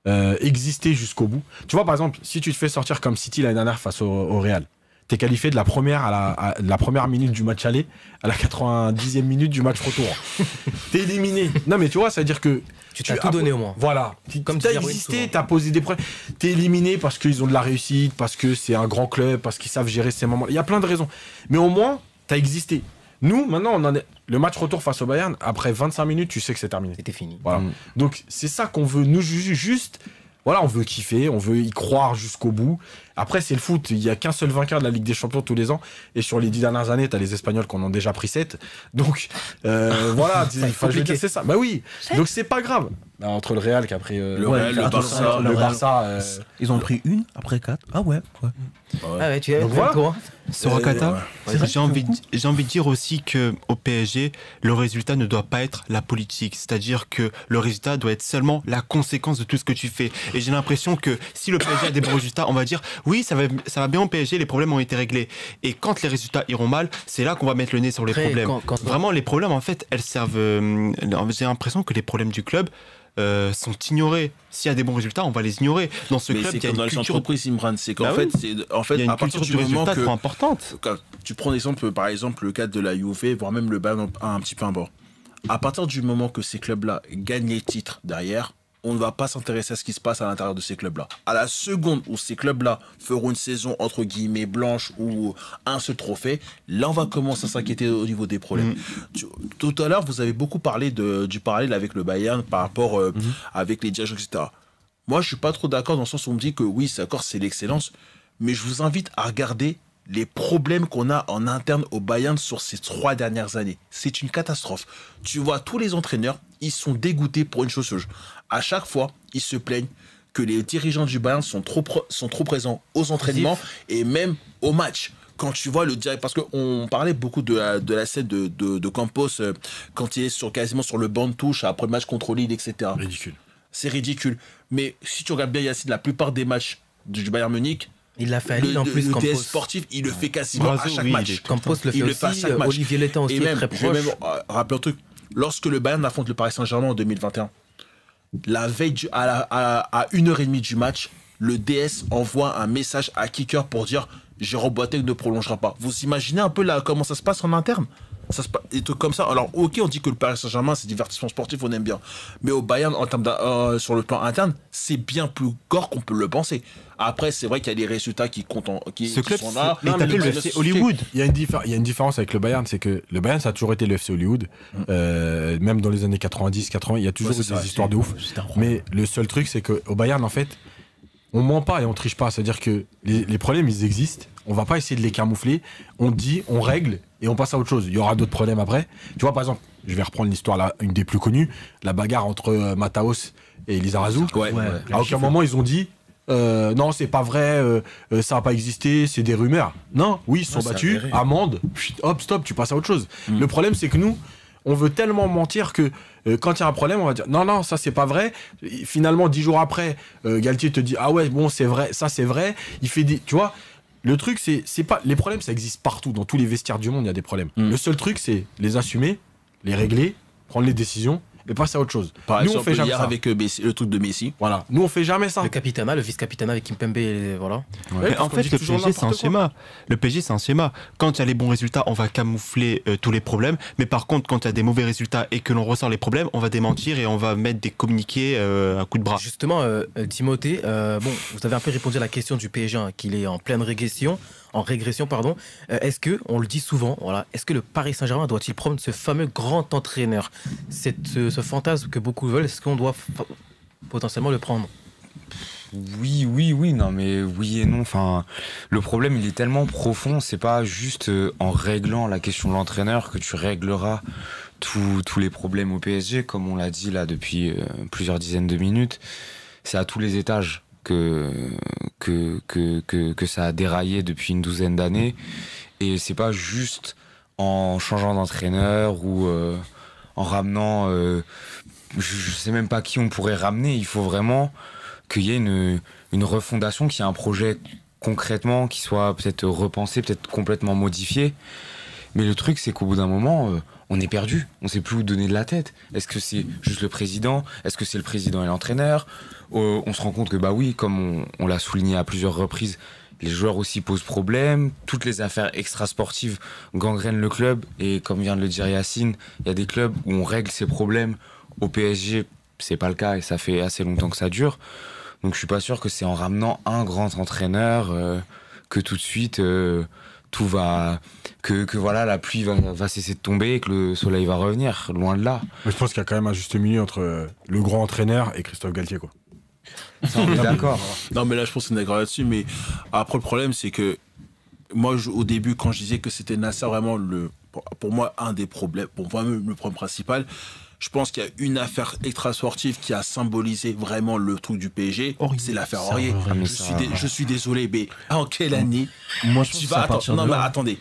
Euh, exister jusqu'au bout. Tu vois, par exemple, si tu te fais sortir comme City l'année dernière face au, Real, t'es qualifié de la première à la, première minute du match aller à la 90e minute du match retour. t'es éliminé. Non mais tu vois, ça veut dire que tu as tout donné au moins. Voilà. Comme t'as existé, as posé des problèmes. T'es éliminé parce qu'ils ont de la réussite, parce que c'est un grand club, parce qu'ils savent gérer ces moments. Il y a plein de raisons. Mais au moins, t'as existé. Nous, maintenant, on en le match retour face au Bayern, après 25 minutes, tu sais que c'est terminé. C'était fini. Voilà. Mm. Donc, c'est ça qu'on veut. Nous, juste, voilà, on veut kiffer, on veut y croire jusqu'au bout. Après, c'est le foot. Il n'y a qu'un seul vainqueur de la Ligue des Champions tous les ans. Et sur les dix dernières années, tu as les Espagnols qui en ont déjà pris sept. Donc, euh, voilà. c'est ça. Bah oui. Donc, c'est pas grave. Bah, entre le Real qui a pris. Euh, le, Real, le, Barça. Euh, ils ont pris une après quatre. Ah ouais. quoi. Ah ouais, Rocata. Hein. J'ai envie, de dire aussi que au PSG, le résultat ne doit pas être la politique. C'est-à-dire que le résultat doit être seulement la conséquence de tout ce que tu fais. Et j'ai l'impression que si le PSG a des bons résultats, on va dire oui, ça va, bien au PSG, les problèmes ont été réglés. Et quand les résultats iront mal, c'est là qu'on va mettre le nez sur les problèmes. Vraiment, les problèmes, en fait, elles servent. Euh, j'ai l'impression que les problèmes du club. Euh, sont ignorés. S'il y a des bons résultats, on va les ignorer. Dans ce club, il une dans culture Imran, c'est qu'en bah fait, en fait, à partir du, moment importante. tu prends l'exemple, par exemple, le cas de la Juve, voire même le Bayern un petit peu un bord. À partir du moment que ces clubs-là gagnent les titres derrière, on ne va pas s'intéresser à ce qui se passe à l'intérieur de ces clubs-là. À la seconde où ces clubs-là feront une saison entre guillemets blanche ou un seul trophée, là on va commencer à s'inquiéter au niveau des problèmes. Mm. Tout à l'heure, vous avez beaucoup parlé du parallèle avec le Bayern par rapport euh, mm-hmm. avec les dirigeants, etc. Moi, je suis pas trop d'accord dans le sens où on me dit que oui, d'accord, c'est l'excellence, mais je vous invite à regarder les problèmes qu'on a en interne au Bayern sur ces trois dernières années. C'est une catastrophe. Tu vois, tous les entraîneurs, ils sont dégoûtés pour une chose à chaque fois, ils se plaignent que les dirigeants du Bayern sont trop, sont trop présents aux entraînements et même aux matchs quand tu vois le direct, parce qu'on parlait beaucoup de la, scène de, Campos euh, quand il est sur, quasiment sur le banc de touche après le match contre Lille, etc. Ridicule. C'est ridicule. Mais si tu regardes bien Yacine, la plupart des matchs du Bayern Munich, il l'a fait à en plus. Le est sportif, il le fait quasiment à chaque match. Campos le fait, aussi, euh, Olivier aussi est très proche. Je même euh, un truc. Lorsque le Bayern affronte le Paris Saint-Germain en 2021, la veille du, à, 1 à, à, une heure et demie du match, le DS envoie un message à Kicker pour dire Jérôme Boateng ne prolongera pas. Vous imaginez un peu là, comment ça se passe en interne ça se passe, des trucs comme ça. Alors, ok, on dit que le Paris Saint-Germain, c'est divertissement sportif, on aime bien. Mais au Bayern, en termes euh, sur le plan interne, c'est bien plus gore qu'on peut le penser. Après, c'est vrai qu'il y a des résultats qui comptent, qui, sont là. Non, mais le le FC Hollywood. Il y, a une différence avec le Bayern, c'est que le Bayern, ça a toujours été le FC Hollywood. Mm. Euh, même dans les années 90, 80, il y a toujours eu des histoires de ouf. Mais le seul truc, c'est qu'au Bayern, en fait, on ment pas et on triche pas. C'est-à-dire que les problèmes, ils existent on va pas essayer de les camoufler. On dit, on règle et on passe à autre chose. Il y aura d'autres problèmes après. Tu vois, par exemple, je vais reprendre l'histoire, une des plus connues, la bagarre entre euh, Mataos et Lizarazu. À aucun moment, ils ont dit, euh, non, c'est pas vrai, euh, ça n'a pas existé, c'est des rumeurs. Non, oui, ils sont battus, amende, hop, stop, tu passes à autre chose. Mm. Le problème, c'est que nous, on veut tellement mentir que quand il y a un problème, on va dire non, non, ça c'est pas vrai. Finalement, dix jours après, Galtier te dit ah ouais, bon, c'est vrai, ça c'est vrai. Il fait tu vois, le truc, c'est, c'est pas. Les problèmes, ça existe partout. Dans tous les vestiaires du monde, il y a des problèmes. Mm. Le seul truc, c'est les assumer, les régler, prendre les décisions mais passer à autre chose. Nous, on fait jamais ça. avec euh, le de Voilà. Nous, on fait jamais ça. Le le vice capitana avec Kimpembe, euh, voilà. en fait, le c'est un schéma. Le PSG, c'est un schéma. Quand il y a les bons résultats, on va camoufler euh, tous les problèmes. Mais par contre, quand il y a des mauvais résultats et que l'on ressort les problèmes, on va démentir et on va mettre des communiqués à coup de bras. Justement, Timothée, bon, vous avez un peu répondu à la question du PSG, hein, qu'il est en pleine régression en régression, pardon. Euh, est-ce que, on le dit souvent, voilà, est-ce que le Paris Saint-Germain doit-il prendre ce fameux grand entraîneur Cette, ce, fantasme que beaucoup veulent, est-ce qu'on doit potentiellement le prendre oui, oui, oui, non, mais oui et non. Enfin, le problème, il est tellement profond. C'est pas juste euh, en réglant la question de l'entraîneur que tu régleras tous les problèmes au PSG, comme on l'a dit là depuis euh, plusieurs dizaines de minutes. C'est à tous les étages que, que, que, ça a déraillé depuis une douzaine d'années. Et c'est pas juste en changeant d'entraîneur ou euh, en ramenant. Euh, je, sais même pas qui on pourrait ramener. Il faut vraiment qu'il y ait une, refondation, qu'il y ait un projet concrètement qui soit peut-être repensé, peut-être complètement modifié. Mais le truc, c'est qu'au bout d'un moment, euh, on est perdu. On sait plus où donner de la tête. Est-ce que c'est juste le président Est-ce que c'est le président et l'entraîneur euh, on se rend compte que, bah oui, comme on, l'a souligné à plusieurs reprises, les joueurs aussi posent problème, toutes les affaires extrasportives gangrènent le club, et comme vient de le dire Yacine, il y a des clubs où on règle ces problèmes. Au PSG, c'est pas le cas, et ça fait assez longtemps que ça dure. Donc je suis pas sûr que c'est en ramenant un grand entraîneur euh, que tout de suite euh, tout va que, que, voilà la pluie va, va, cesser de tomber et que le soleil va revenir loin de là. Mais je pense qu'il y a quand même un juste milieu entre le grand entraîneur et Christophe Galtier quoi d'accord. non, mais là, je pense qu'on est d'accord là-dessus. Mais après, le problème, c'est que moi, au début, quand je disais que c'était Nasser, vraiment, le, pour, moi, un des problèmes, pour moi, le problème principal, je pense qu'il y a une affaire extra-sportive qui a symbolisé vraiment le truc du PSG. C'est l'affaire Aurier. Je, suis désolé, mais en quelle année Moi, tu vas attendez.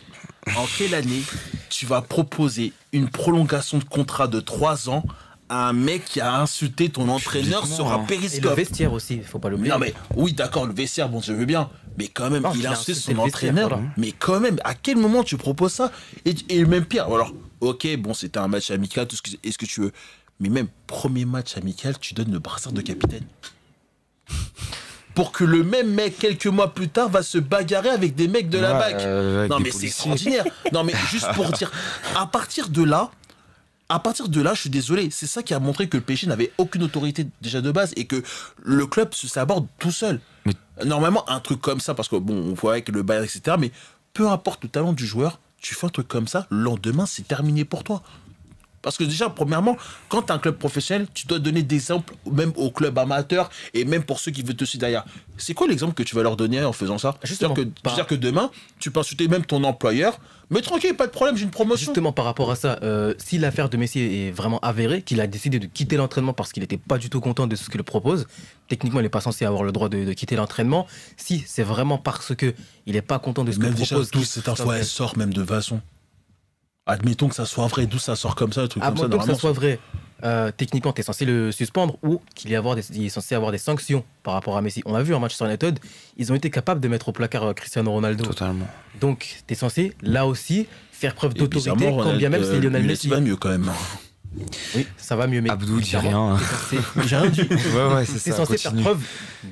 En quelle année tu vas proposer une prolongation de contrat de 3 ans un mec qui a insulté ton entraîneur sur un périscope. le vestiaire aussi, il faut pas l'oublier. Non mais oui, d'accord, le vestiaire, bon, je veux bien, mais quand même, il a insulté son entraîneur. mais quand même, à quel moment tu proposes ça et, et, même pire, alors, ok, bon, c'était un match amical, tout ce que, est-ce que tu veux, mais même premier match amical, tu donnes le brassard de capitaine. pour que le même mec, quelques mois plus tard, va se bagarrer avec des mecs de la BAC. Euh, non, mais c'est extraordinaire. non, mais juste pour dire, à partir de là, à partir de là, je suis désolé, c'est ça qui a montré que le PSG n'avait aucune autorité déjà de base et que le club se s'aborde tout seul. Normalement, un truc comme ça, parce que bon, on voit avec le Bayern, etc., mais peu importe le talent du joueur, tu fais un truc comme ça, le lendemain, c'est terminé pour toi. Parce que déjà, premièrement, quand tu un club professionnel, tu dois donner des exemples même aux clubs amateurs et même pour ceux qui veulent te suivre derrière. C'est quoi l'exemple que tu vas leur donner en faisant ça C'est-à-dire que, demain, tu peux insulter même ton employeur, mais tranquille, pas de problème, j'ai une promotion. Justement, par rapport à ça, euh, si l'affaire de Messi est vraiment avérée, qu'il a décidé de quitter l'entraînement parce qu'il n'était pas du tout content de ce qu'il propose, techniquement, il n'est pas censé avoir le droit de, quitter l'entraînement. Si c'est vraiment parce que il n'est pas content de ce qu'il propose. Tout cette info, elle sort même de façon admettons que ça soit vrai, d'où ça sort comme ça, truc ah, comme ça, que ça soit vrai. Euh, techniquement, tu es censé le suspendre ou qu'il y avoir des, il est censé avoir des sanctions par rapport à Messi. On a vu en Manchester United, ils ont été capables de mettre au placard euh, Cristiano Ronaldo. Totalement. Donc, tu es censé, là aussi, faire preuve d'autorité, quand bien même c'est Lionel euh, Messi. Messi va mieux quand même. Oui, ça va mieux, mais. Abdou rien. J'ai rien hein. dit. c'est censé faire preuve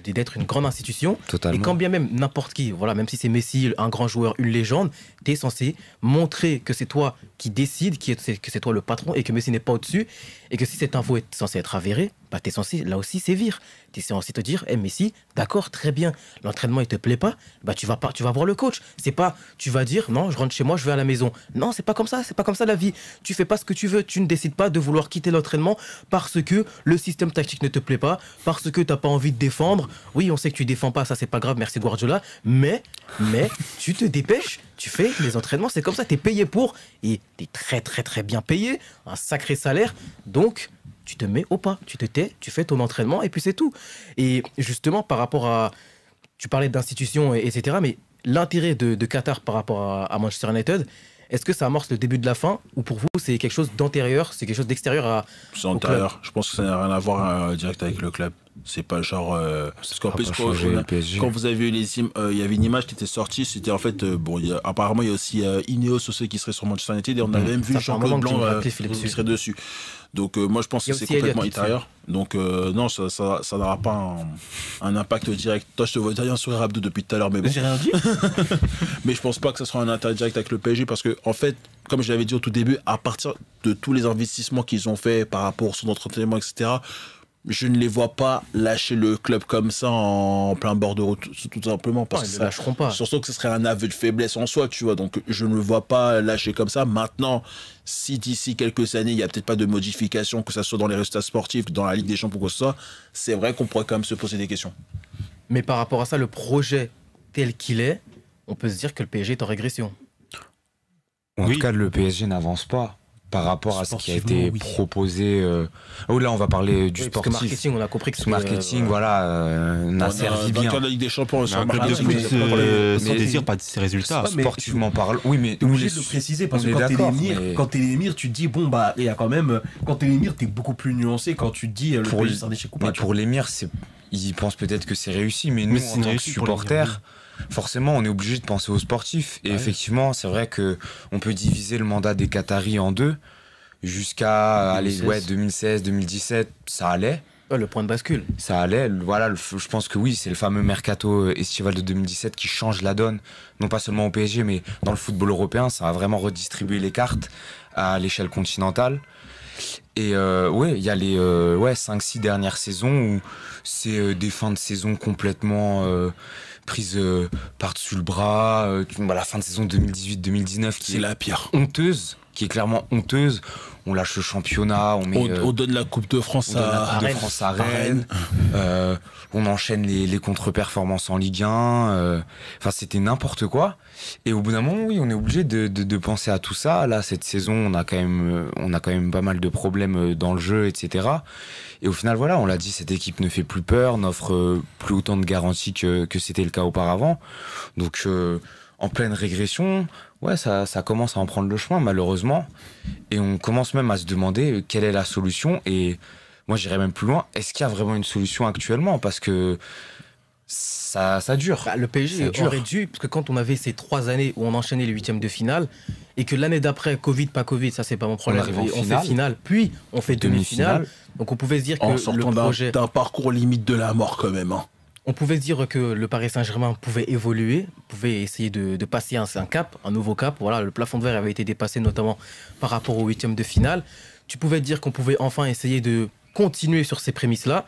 d'être une grande institution. Totalement. Et quand bien même n'importe qui, voilà, même si c'est Messi, un grand joueur, une légende, tu es censé montrer que c'est toi qui décides, que c'est toi le patron et que Messi n'est pas au-dessus. Et que si cette info est censée être avérée, bah, tu es censé là aussi sévir. Tu es censé te dire, eh, mais si, d'accord, très bien, l'entraînement il te plaît pas, bah, tu, vas pas tu vas voir le coach. C'est pas, tu vas dire, non, je rentre chez moi, je vais à la maison. Non, c'est pas comme ça, c'est pas comme ça la vie. Tu fais pas ce que tu veux, tu ne décides pas de vouloir quitter l'entraînement parce que le système tactique ne te plaît pas, parce que tu n'as pas envie de défendre. Oui, on sait que tu défends pas, ça c'est pas grave, merci Guardiola, mais, mais tu te dépêches, tu fais les entraînements, c'est comme ça, tu es payé pour et tu es très très très bien payé, un sacré salaire. Donc, tu te mets au pas, tu te tais, tu fais ton entraînement et puis c'est tout. Et justement, par rapport à. Tu parlais d'institutions, etc., mais l'intérêt de, Qatar par rapport à, Manchester United, est-ce que ça amorce le début de la fin ou pour vous c'est quelque chose d'antérieur, c'est quelque chose d'extérieur à C'est antérieur. Je pense que ça n'a rien à voir euh, direct avec le club. C'est pas genre euh, qu'en ah, plus quand, quand, vous avez eu les il y avait une image qui était sortie, c'était en fait euh, bon apparemment il y a aussi Ineos ceux qui serait sur Manchester United et on hmm. avait même vu Jean-Claude Blanc qui serait dessus. Donc euh, moi je pense que c'est complètement intérieur. Donc euh, non, ça, n'aura pas un, impact direct. Toi je te vois rien sur Rabdo depuis tout à l'heure, mais bon. J'ai mais je pense pas que ce sera un impact direct avec le PSG parce que en fait, comme je l'avais dit au tout début, à partir de tous les investissements qu'ils ont fait par rapport à son entretenement, etc je ne les vois pas lâcher le club comme ça en plein bord de route, tout simplement. Parce que ils ne lâcheront pas. Surtout que ce serait un aveu de faiblesse en soi, tu vois. Donc, je ne le vois pas lâcher comme ça. Maintenant, si d'ici quelques années, il n'y a peut-être pas de modification, que ce soit dans les résultats sportifs, dans la Ligue des Champions, que ce soit, c'est vrai qu'on pourrait quand même se poser des questions. Mais par rapport à ça, le projet tel qu'il est, on peut se dire que le PSG est en régression. En tout cas, le PSG n'avance pas par rapport à ce qui a été proposé. Euh... Oh, là, on va parler du sport sportif. marketing, on a compris que ce marketing, euh, voilà, euh, n'a servi bien. Dans la Ligue des Champions, un de euh, sans désir, pas de ses résultats. Pas, Sportivement parle oui, mais vous obligé de préciser parce que quand t'es l'émir, l'émir, tu dis bon bah il y a quand même quand t'es l'émir, t'es beaucoup plus nuancé quand tu dis euh, le des pour bah, l'émir, c'est ils pensent peut-être que c'est réussi, mais nous en tant que supporters forcément, on est obligé de penser aux sportifs. Et ah effectivement, c'est vrai que on peut diviser le mandat des Qataris en deux. Jusqu'à 2016-2017, ça allait. le point de bascule. Ça allait. Voilà, je pense que oui, c'est le fameux mercato euh, estival de 2017 qui change la donne, non pas seulement au PSG, mais dans le football européen. Ça a vraiment redistribué les cartes à l'échelle continentale. Et euh, oui, il y a les euh, ouais, 5-6 dernières saisons où c'est des fins de saison complètement prise euh, par-dessus le bras, euh, la fin de saison 2018-2019 qui est la honteuse qui est clairement honteuse. On lâche le championnat, on, met, on, euh, donne la Coupe de France, à, la coupe Rennes. Euh, on enchaîne les, contre-performances en Ligue 1. Euh, enfin, c'était n'importe quoi. Et au bout d'un moment, oui, on est obligé de, penser à tout ça. Là, cette saison, on a quand même, on a quand même pas mal de problèmes dans le jeu, etc. Et au final, voilà, on l'a dit, cette équipe ne fait plus peur, n'offre plus autant de garanties que, c'était le cas auparavant. Donc, en pleine régression, ouais, ça, commence à en prendre le chemin, malheureusement. Et on commence même à se demander quelle est la solution. Et moi, j'irais même plus loin. Est-ce qu'il y a vraiment une solution actuellement Parce que ça, ça dure. Bah, le PSG est aurait dure. dû, parce que quand on avait ces trois années où on enchaînait les huitièmes de finale, et que l'année d'après, Covid, pas Covid, ça c'est pas mon problème, on, fait finale, puis on fait demi-finale. donc on pouvait se dire en que le projet... d'un parcours limite de la mort quand même. Hein. On pouvait dire que le Paris Saint-Germain pouvait évoluer, pouvait essayer de, passer un, cap, un nouveau cap. Voilà, le plafond de verre avait été dépassé notamment par rapport au huitième de finale. Tu pouvais dire qu'on pouvait enfin essayer de continuer sur ces prémices-là.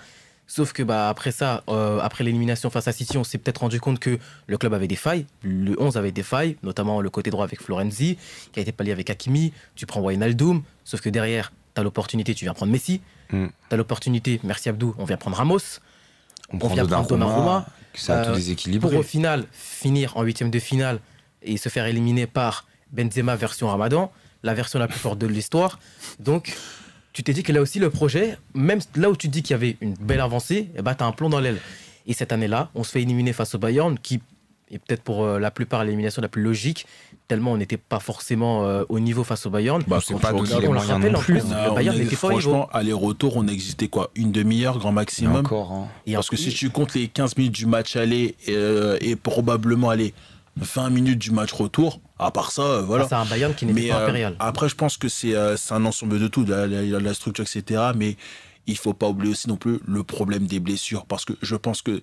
Sauf que bah, après ça, euh, après l'élimination face à City, on s'est peut-être rendu compte que le club avait des failles. Le 11 avait des failles, notamment le côté droit avec Florenzi, qui a été pallié avec Hakimi. Tu prends Wijnaldum, sauf que derrière, tu as l'opportunité, tu viens prendre Messi. Mm. Tu as l'opportunité, merci Abdou, on vient prendre Ramos on, on vient prendre que Ça a tout euh, Pour au final finir en huitième de finale et se faire éliminer par Benzema version Ramadan, la version la plus forte de l'histoire. Donc, tu t'es dit que là aussi, le projet, même là où tu dis qu'il y avait une belle avancée, eh ben, t'as un plomb dans l'aile. Et cette année-là, on se fait éliminer face au Bayern, qui et peut-être pour euh, la plupart l'élimination la plus logique, tellement on n'était pas forcément euh, au niveau face au Bayern. Bah, c'est pas donné les non plus. le Bayern Franchement, aller-retour, on existait quoi Une demi-heure grand maximum encore, hein. Parce que si tu comptes les 15 minutes du match aller euh, et probablement aller 20 minutes du match retour, à part ça, voilà. Ah, c'est un Bayern qui n'est pas impérial. après, je pense que c'est un ensemble de tout, de la, la structure, etc. Mais il faut pas oublier aussi non plus le problème des blessures parce que je pense que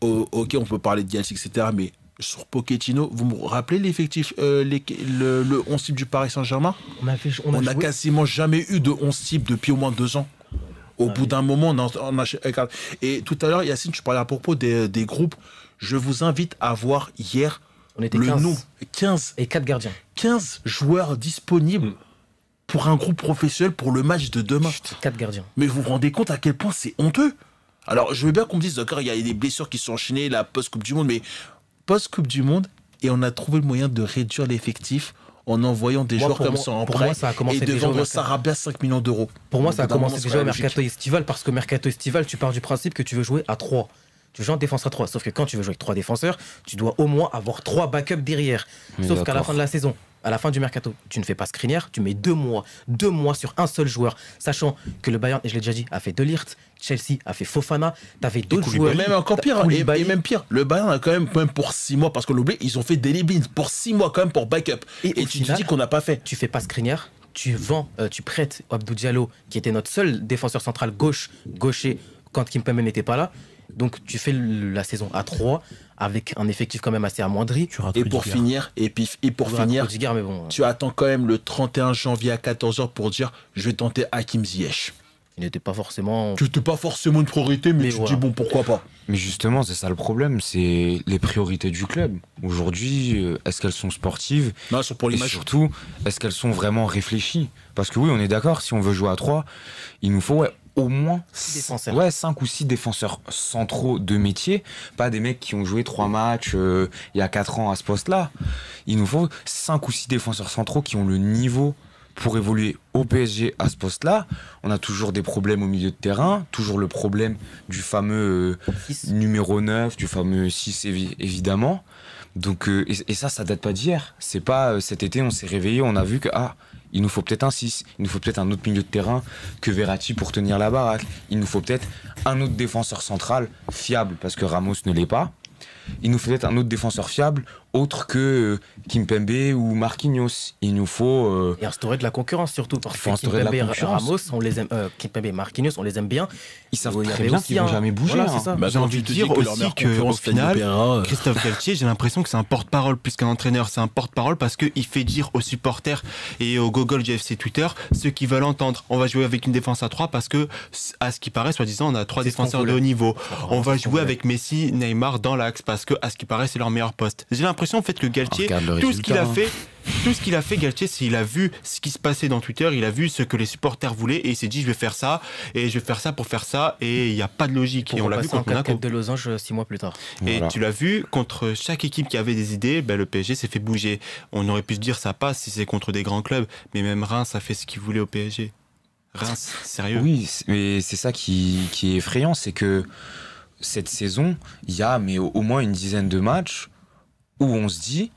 ok, on peut parler de Galtier, etc. Mais sur Pochettino, vous me rappelez l'effectif, euh, le, 11 type du Paris Saint-Germain On a, quasiment jamais eu de 11 type depuis au moins deux ans. Au bout d'un moment, on a, Et tout à l'heure, Yacine, tu parlais à propos des, groupes. Je vous invite à voir hier on était le 15. 15 et 4 gardiens. 15 joueurs disponibles pour un groupe professionnel pour le match de demain. 4 gardiens. Mais vous vous rendez compte à quel point c'est honteux alors, je veux bien qu'on me dise, d'accord, il y a des blessures qui sont enchaînées, la post-Coupe du Monde, mais post-Coupe du Monde, et on a trouvé le moyen de réduire l'effectif en envoyant des joueurs comme ça en prêt ça a commencé et de vendre Sarabia 5 millions d'euros. Pour moi, ça a commencé déjà au mercato estival parce que mercato estival, tu pars du principe que tu veux jouer à 3 tu joues en défense à 3. Sauf que quand tu veux jouer avec 3 défenseurs, tu dois au moins avoir 3 backups derrière. Sauf qu'à la fin de la saison, à la fin du mercato, tu ne fais pas Skriniar, tu mets deux mois, deux mois sur un seul joueur, sachant que le Bayern, et je l'ai déjà dit, a fait Delirte, Chelsea a fait Fofana, t'avais d'autres joueurs. Même encore pire, et, même pire, le Bayern a quand même, pour six mois, parce que l'oublie, ils ont fait des pour six mois quand même pour backup. Et, et tu te dis qu'on n'a pas fait. Tu fais pas Skriniar, tu vends, euh, tu prêtes Abdou Diallo, qui était notre seul défenseur central gauche, gaucher, quand Kimpembe n'était pas là. Donc tu fais la saison à 3 avec un effectif quand même assez amoindri. et pour finir, et, puis, et pour tu finir, euh. tu attends quand même le 31 janvier à 14h pour dire je vais tenter Hakim Ziyech. Il n'était pas forcément. n'étais pas forcément une priorité, mais, tu dis bon pourquoi pas. Mais justement, c'est ça le problème, c'est les priorités du club. Aujourd'hui, euh, est-ce qu'elles sont sportives Non, pour Et surtout, est-ce qu'elles sont vraiment réfléchies Parce que oui, on est d'accord, si on veut jouer à 3, il nous faut au moins cinq 5 ou six défenseurs centraux de métier, pas des mecs qui ont joué trois matchs euh, il y a 4 ans à ce poste-là. Il nous faut cinq ou six défenseurs centraux qui ont le niveau pour évoluer au PSG à ce poste-là. On a toujours des problèmes au milieu de terrain, toujours le problème du fameux euh, numéro 9, du fameux 6 évidemment. Donc euh, et, ça ça date pas d'hier, c'est pas cet été on s'est réveillé, on a vu que ah, il nous faut peut-être un 6, il nous faut peut-être un autre milieu de terrain que Verratti pour tenir la baraque. Il nous faut peut-être un autre défenseur central fiable parce que Ramos ne l'est pas. Il nous faut peut-être un autre défenseur fiable autre que euh, Kimpembe ou Marquinhos. Il nous faut. Euh, et instaurer de la concurrence surtout, parce que Kimpembe et Ramos, on les aime, euh, Kimpembe et Marquinhos, on les aime bien. Ils savent très bien qu'ils vont jamais bouger. Hein. Bah, j'ai envie de dire aussi qu'au final, hein. Christophe Galtier, j'ai l'impression que c'est un porte-parole plus qu'un entraîneur. C'est un porte-parole parce qu'il fait dire aux supporters et aux Google, GFC, Twitter ceux qui veulent entendre. On va jouer avec une défense à 3 parce que, à ce qui paraît, soi-disant, on a trois défenseurs de haut niveau. On va jouer avec Messi, Neymar dans l'axe parce que, à ce qui paraît, c'est leur meilleur poste. J'ai l'impression en fait que Galtier, tout ce qu'il a fait, hein. tout ce qu'il a fait Galtier, c'est il a vu ce qui se passait dans Twitter, il a vu ce que les supporters voulaient et il s'est dit je vais faire ça et je vais faire ça pour faire ça et il n'y a pas de logique. Et, on l'a vu contre de losange euh, six mois plus tard. Et tu l'as vu contre chaque équipe qui avait des idées, ben, le PSG s'est fait bouger. On aurait pu se dire ça passe si c'est contre des grands clubs, mais même Reims a fait ce qu'il voulait au PSG. Reims, sérieux. Oui, mais c'est ça qui, est effrayant, c'est que cette saison, il y a mais au moins une dizaine de matchs où on se dit,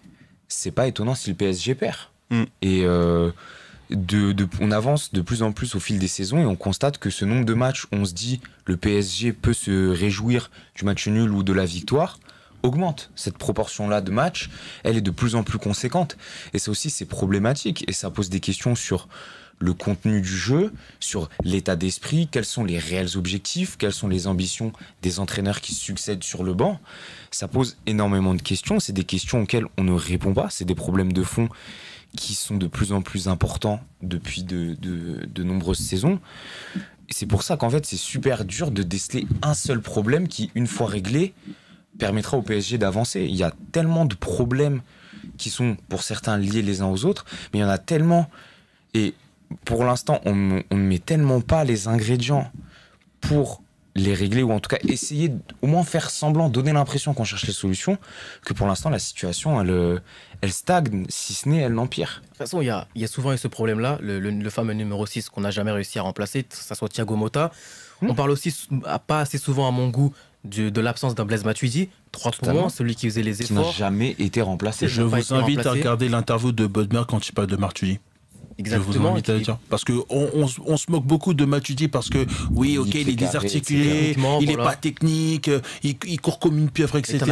c'est pas étonnant si le PSG perd. Mm. Et euh, on avance de plus en plus au fil des saisons et on constate que ce nombre de matchs où on se dit le PSG peut se réjouir du match nul ou de la victoire augmente. Cette proportion-là de matchs, elle est de plus en plus conséquente. Et ça aussi, c'est problématique et ça pose des questions sur le contenu du jeu, sur l'état d'esprit, quels sont les réels objectifs, quelles sont les ambitions des entraîneurs qui succèdent sur le banc. Ça pose énormément de questions, c'est des questions auxquelles on ne répond pas, c'est des problèmes de fond qui sont de plus en plus importants depuis de, nombreuses saisons. C'est pour ça qu'en fait c'est super dur de déceler un seul problème qui, une fois réglé, permettra au PSG d'avancer. Il y a tellement de problèmes qui sont pour certains liés les uns aux autres, mais il y en a tellement et pour l'instant, on ne met tellement pas les ingrédients pour les régler ou en tout cas essayer au moins faire semblant, donner l'impression qu'on cherche les solutions, que pour l'instant la situation elle, euh, stagne, si ce n'est elle empire. De toute façon, il y a, souvent eu ce problème-là, le, fameux numéro 6 qu'on n'a jamais réussi à remplacer, que ça soit Thiago Motta. Hmm. On parle aussi, pas assez souvent à mon goût, de, l'absence d'un Blaise Matuidi, trois points, celui qui faisait les efforts. Qui n'a jamais été remplacé. Je vous invite à regarder l'interview de Bodmer quand il parle de Matuidi. Exactement. Parce que on, se moque beaucoup de Matuidi parce que oui, ok, il, est désarticulé, il n'est pas technique, il, court comme une pieuvre, etc.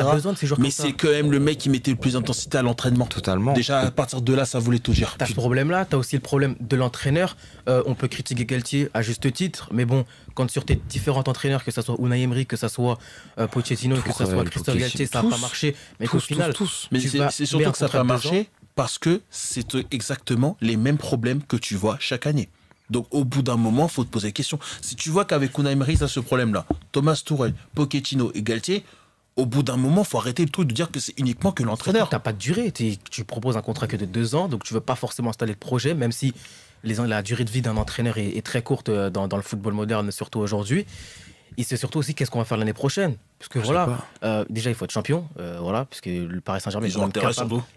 mais c'est quand même le mec qui mettait le plus d'intensité à l'entraînement. Totalement. Déjà à partir de là, ça voulait tout dire. T'as ce problème-là, t'as aussi le problème de l'entraîneur. Euh, on peut critiquer Galtier à juste titre, mais bon, quand sur tes différents entraîneurs, que ce soit Unai Emery, que ce soit euh, Pochettino, que ce soit euh, Christophe Galtier, ça n'a pas marché. Mais au final, tous. Mais c'est surtout que ça n'a pas marché parce que c'est exactement les mêmes problèmes que tu vois chaque année. Donc au bout d'un moment, faut te poser la question. Si tu vois qu'avec Unai ça ce problème-là, Thomas Tourel, Pochettino et Galtier, au bout d'un moment, faut arrêter le truc de dire que c'est uniquement que l'entraîneur. n'as pas de durée. Tu proposes un contrat que de deux ans, donc tu veux pas forcément installer le projet, même si la durée de vie d'un entraîneur est, très courte euh, dans, dans, le football moderne, surtout aujourd'hui. Et c'est surtout aussi qu'est-ce qu'on va faire l'année prochaine. Parce que voilà, euh, déjà il faut être champion, euh, voilà, parce que le Paris Saint-Germain, ils, ont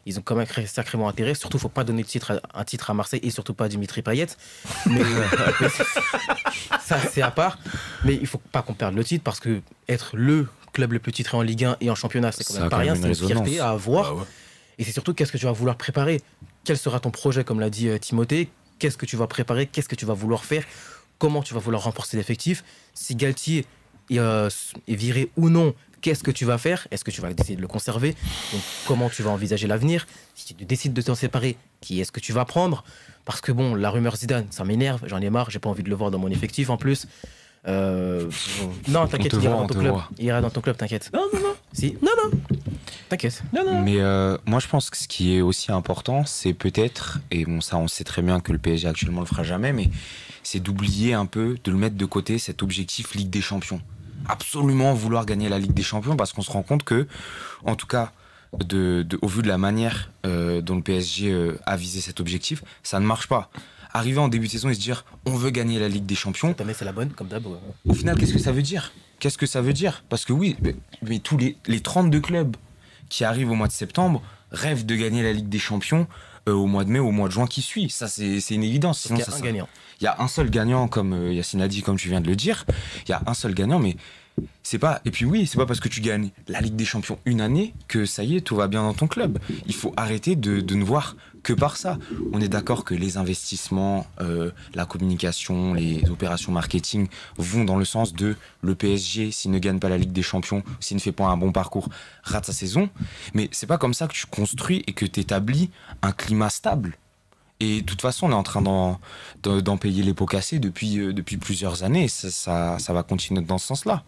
ils quand même sacrément intérêt. Surtout, faut pas donner de titre un titre à Marseille et surtout pas à Dimitri Payet. Mais, euh, ça, c'est à part. Mais il faut pas qu'on perde le titre parce que être le club le plus titré en Ligue 1 et en championnat, c'est quand même pas rien, c'est une fierté à avoir. Bah et c'est surtout qu'est-ce que tu vas vouloir préparer Quel sera ton projet, comme l'a dit Timothée Qu'est-ce que tu vas préparer Qu'est-ce que tu vas vouloir faire Comment tu vas vouloir remporter l'effectif Si Galtier euh, et virer viré ou non, qu'est-ce que tu vas faire Est-ce que tu vas décider de le conserver Comment tu vas envisager l'avenir Si tu décides de t'en séparer, qui est-ce que tu vas prendre Parce que bon, la rumeur Zidane, ça m'énerve, j'en ai marre, j'ai pas envie de le voir dans mon effectif en plus. Euh, non, t'inquiète, il, ira dans ton club. Il ira dans ton club, t'inquiète. Non, non, non. Si. Non, non. T'inquiète. Non, non. Mais euh, moi, je pense que ce qui est aussi important, c'est peut-être, et bon, ça, on sait très bien que le PSG actuellement le fera jamais, mais c'est d'oublier un peu, de le mettre de côté, cet objectif Ligue des Champions absolument vouloir gagner la Ligue des Champions parce qu'on se rend compte que, en tout cas, de, au vu de la manière euh, dont le PSG euh, a visé cet objectif, ça ne marche pas. Arriver en début de saison et se dire on veut gagner la Ligue des Champions. mais c'est la bonne, comme d'hab. Au final, qu'est-ce que ça veut dire Qu'est-ce que ça veut dire Parce que oui, mais, tous les, 32 clubs qui arrivent au mois de septembre rêvent de gagner la Ligue des Champions euh, au mois de mai, ou au mois de juin qui suit. Ça, c'est une évidence. il y a un gagnant. Il y a un seul gagnant, comme Yacine a dit, comme tu viens de le dire. Il y a un seul gagnant, mais c'est pas et puis oui, c'est pas parce que tu gagnes la Ligue des Champions une année que ça y est, tout va bien dans ton club. Il faut arrêter de, de ne voir que par ça. On est d'accord que les investissements, euh, la communication, les opérations marketing vont dans le sens de le PSG s'il ne gagne pas la Ligue des Champions, s'il ne fait pas un bon parcours, rate sa saison. Mais c'est pas comme ça que tu construis et que tu établis un climat stable. Et de toute façon, on est en train d'en payer les pots cassés depuis, euh, depuis plusieurs années. ça, ça va continuer dans ce sens-là.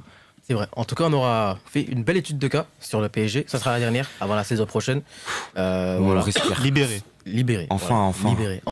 C'est vrai. En tout cas, on aura fait une belle étude de cas sur le PSG. Ça sera la dernière avant la saison prochaine. Euh, Libéré. Libéré. Enfin, enfin. Libéré.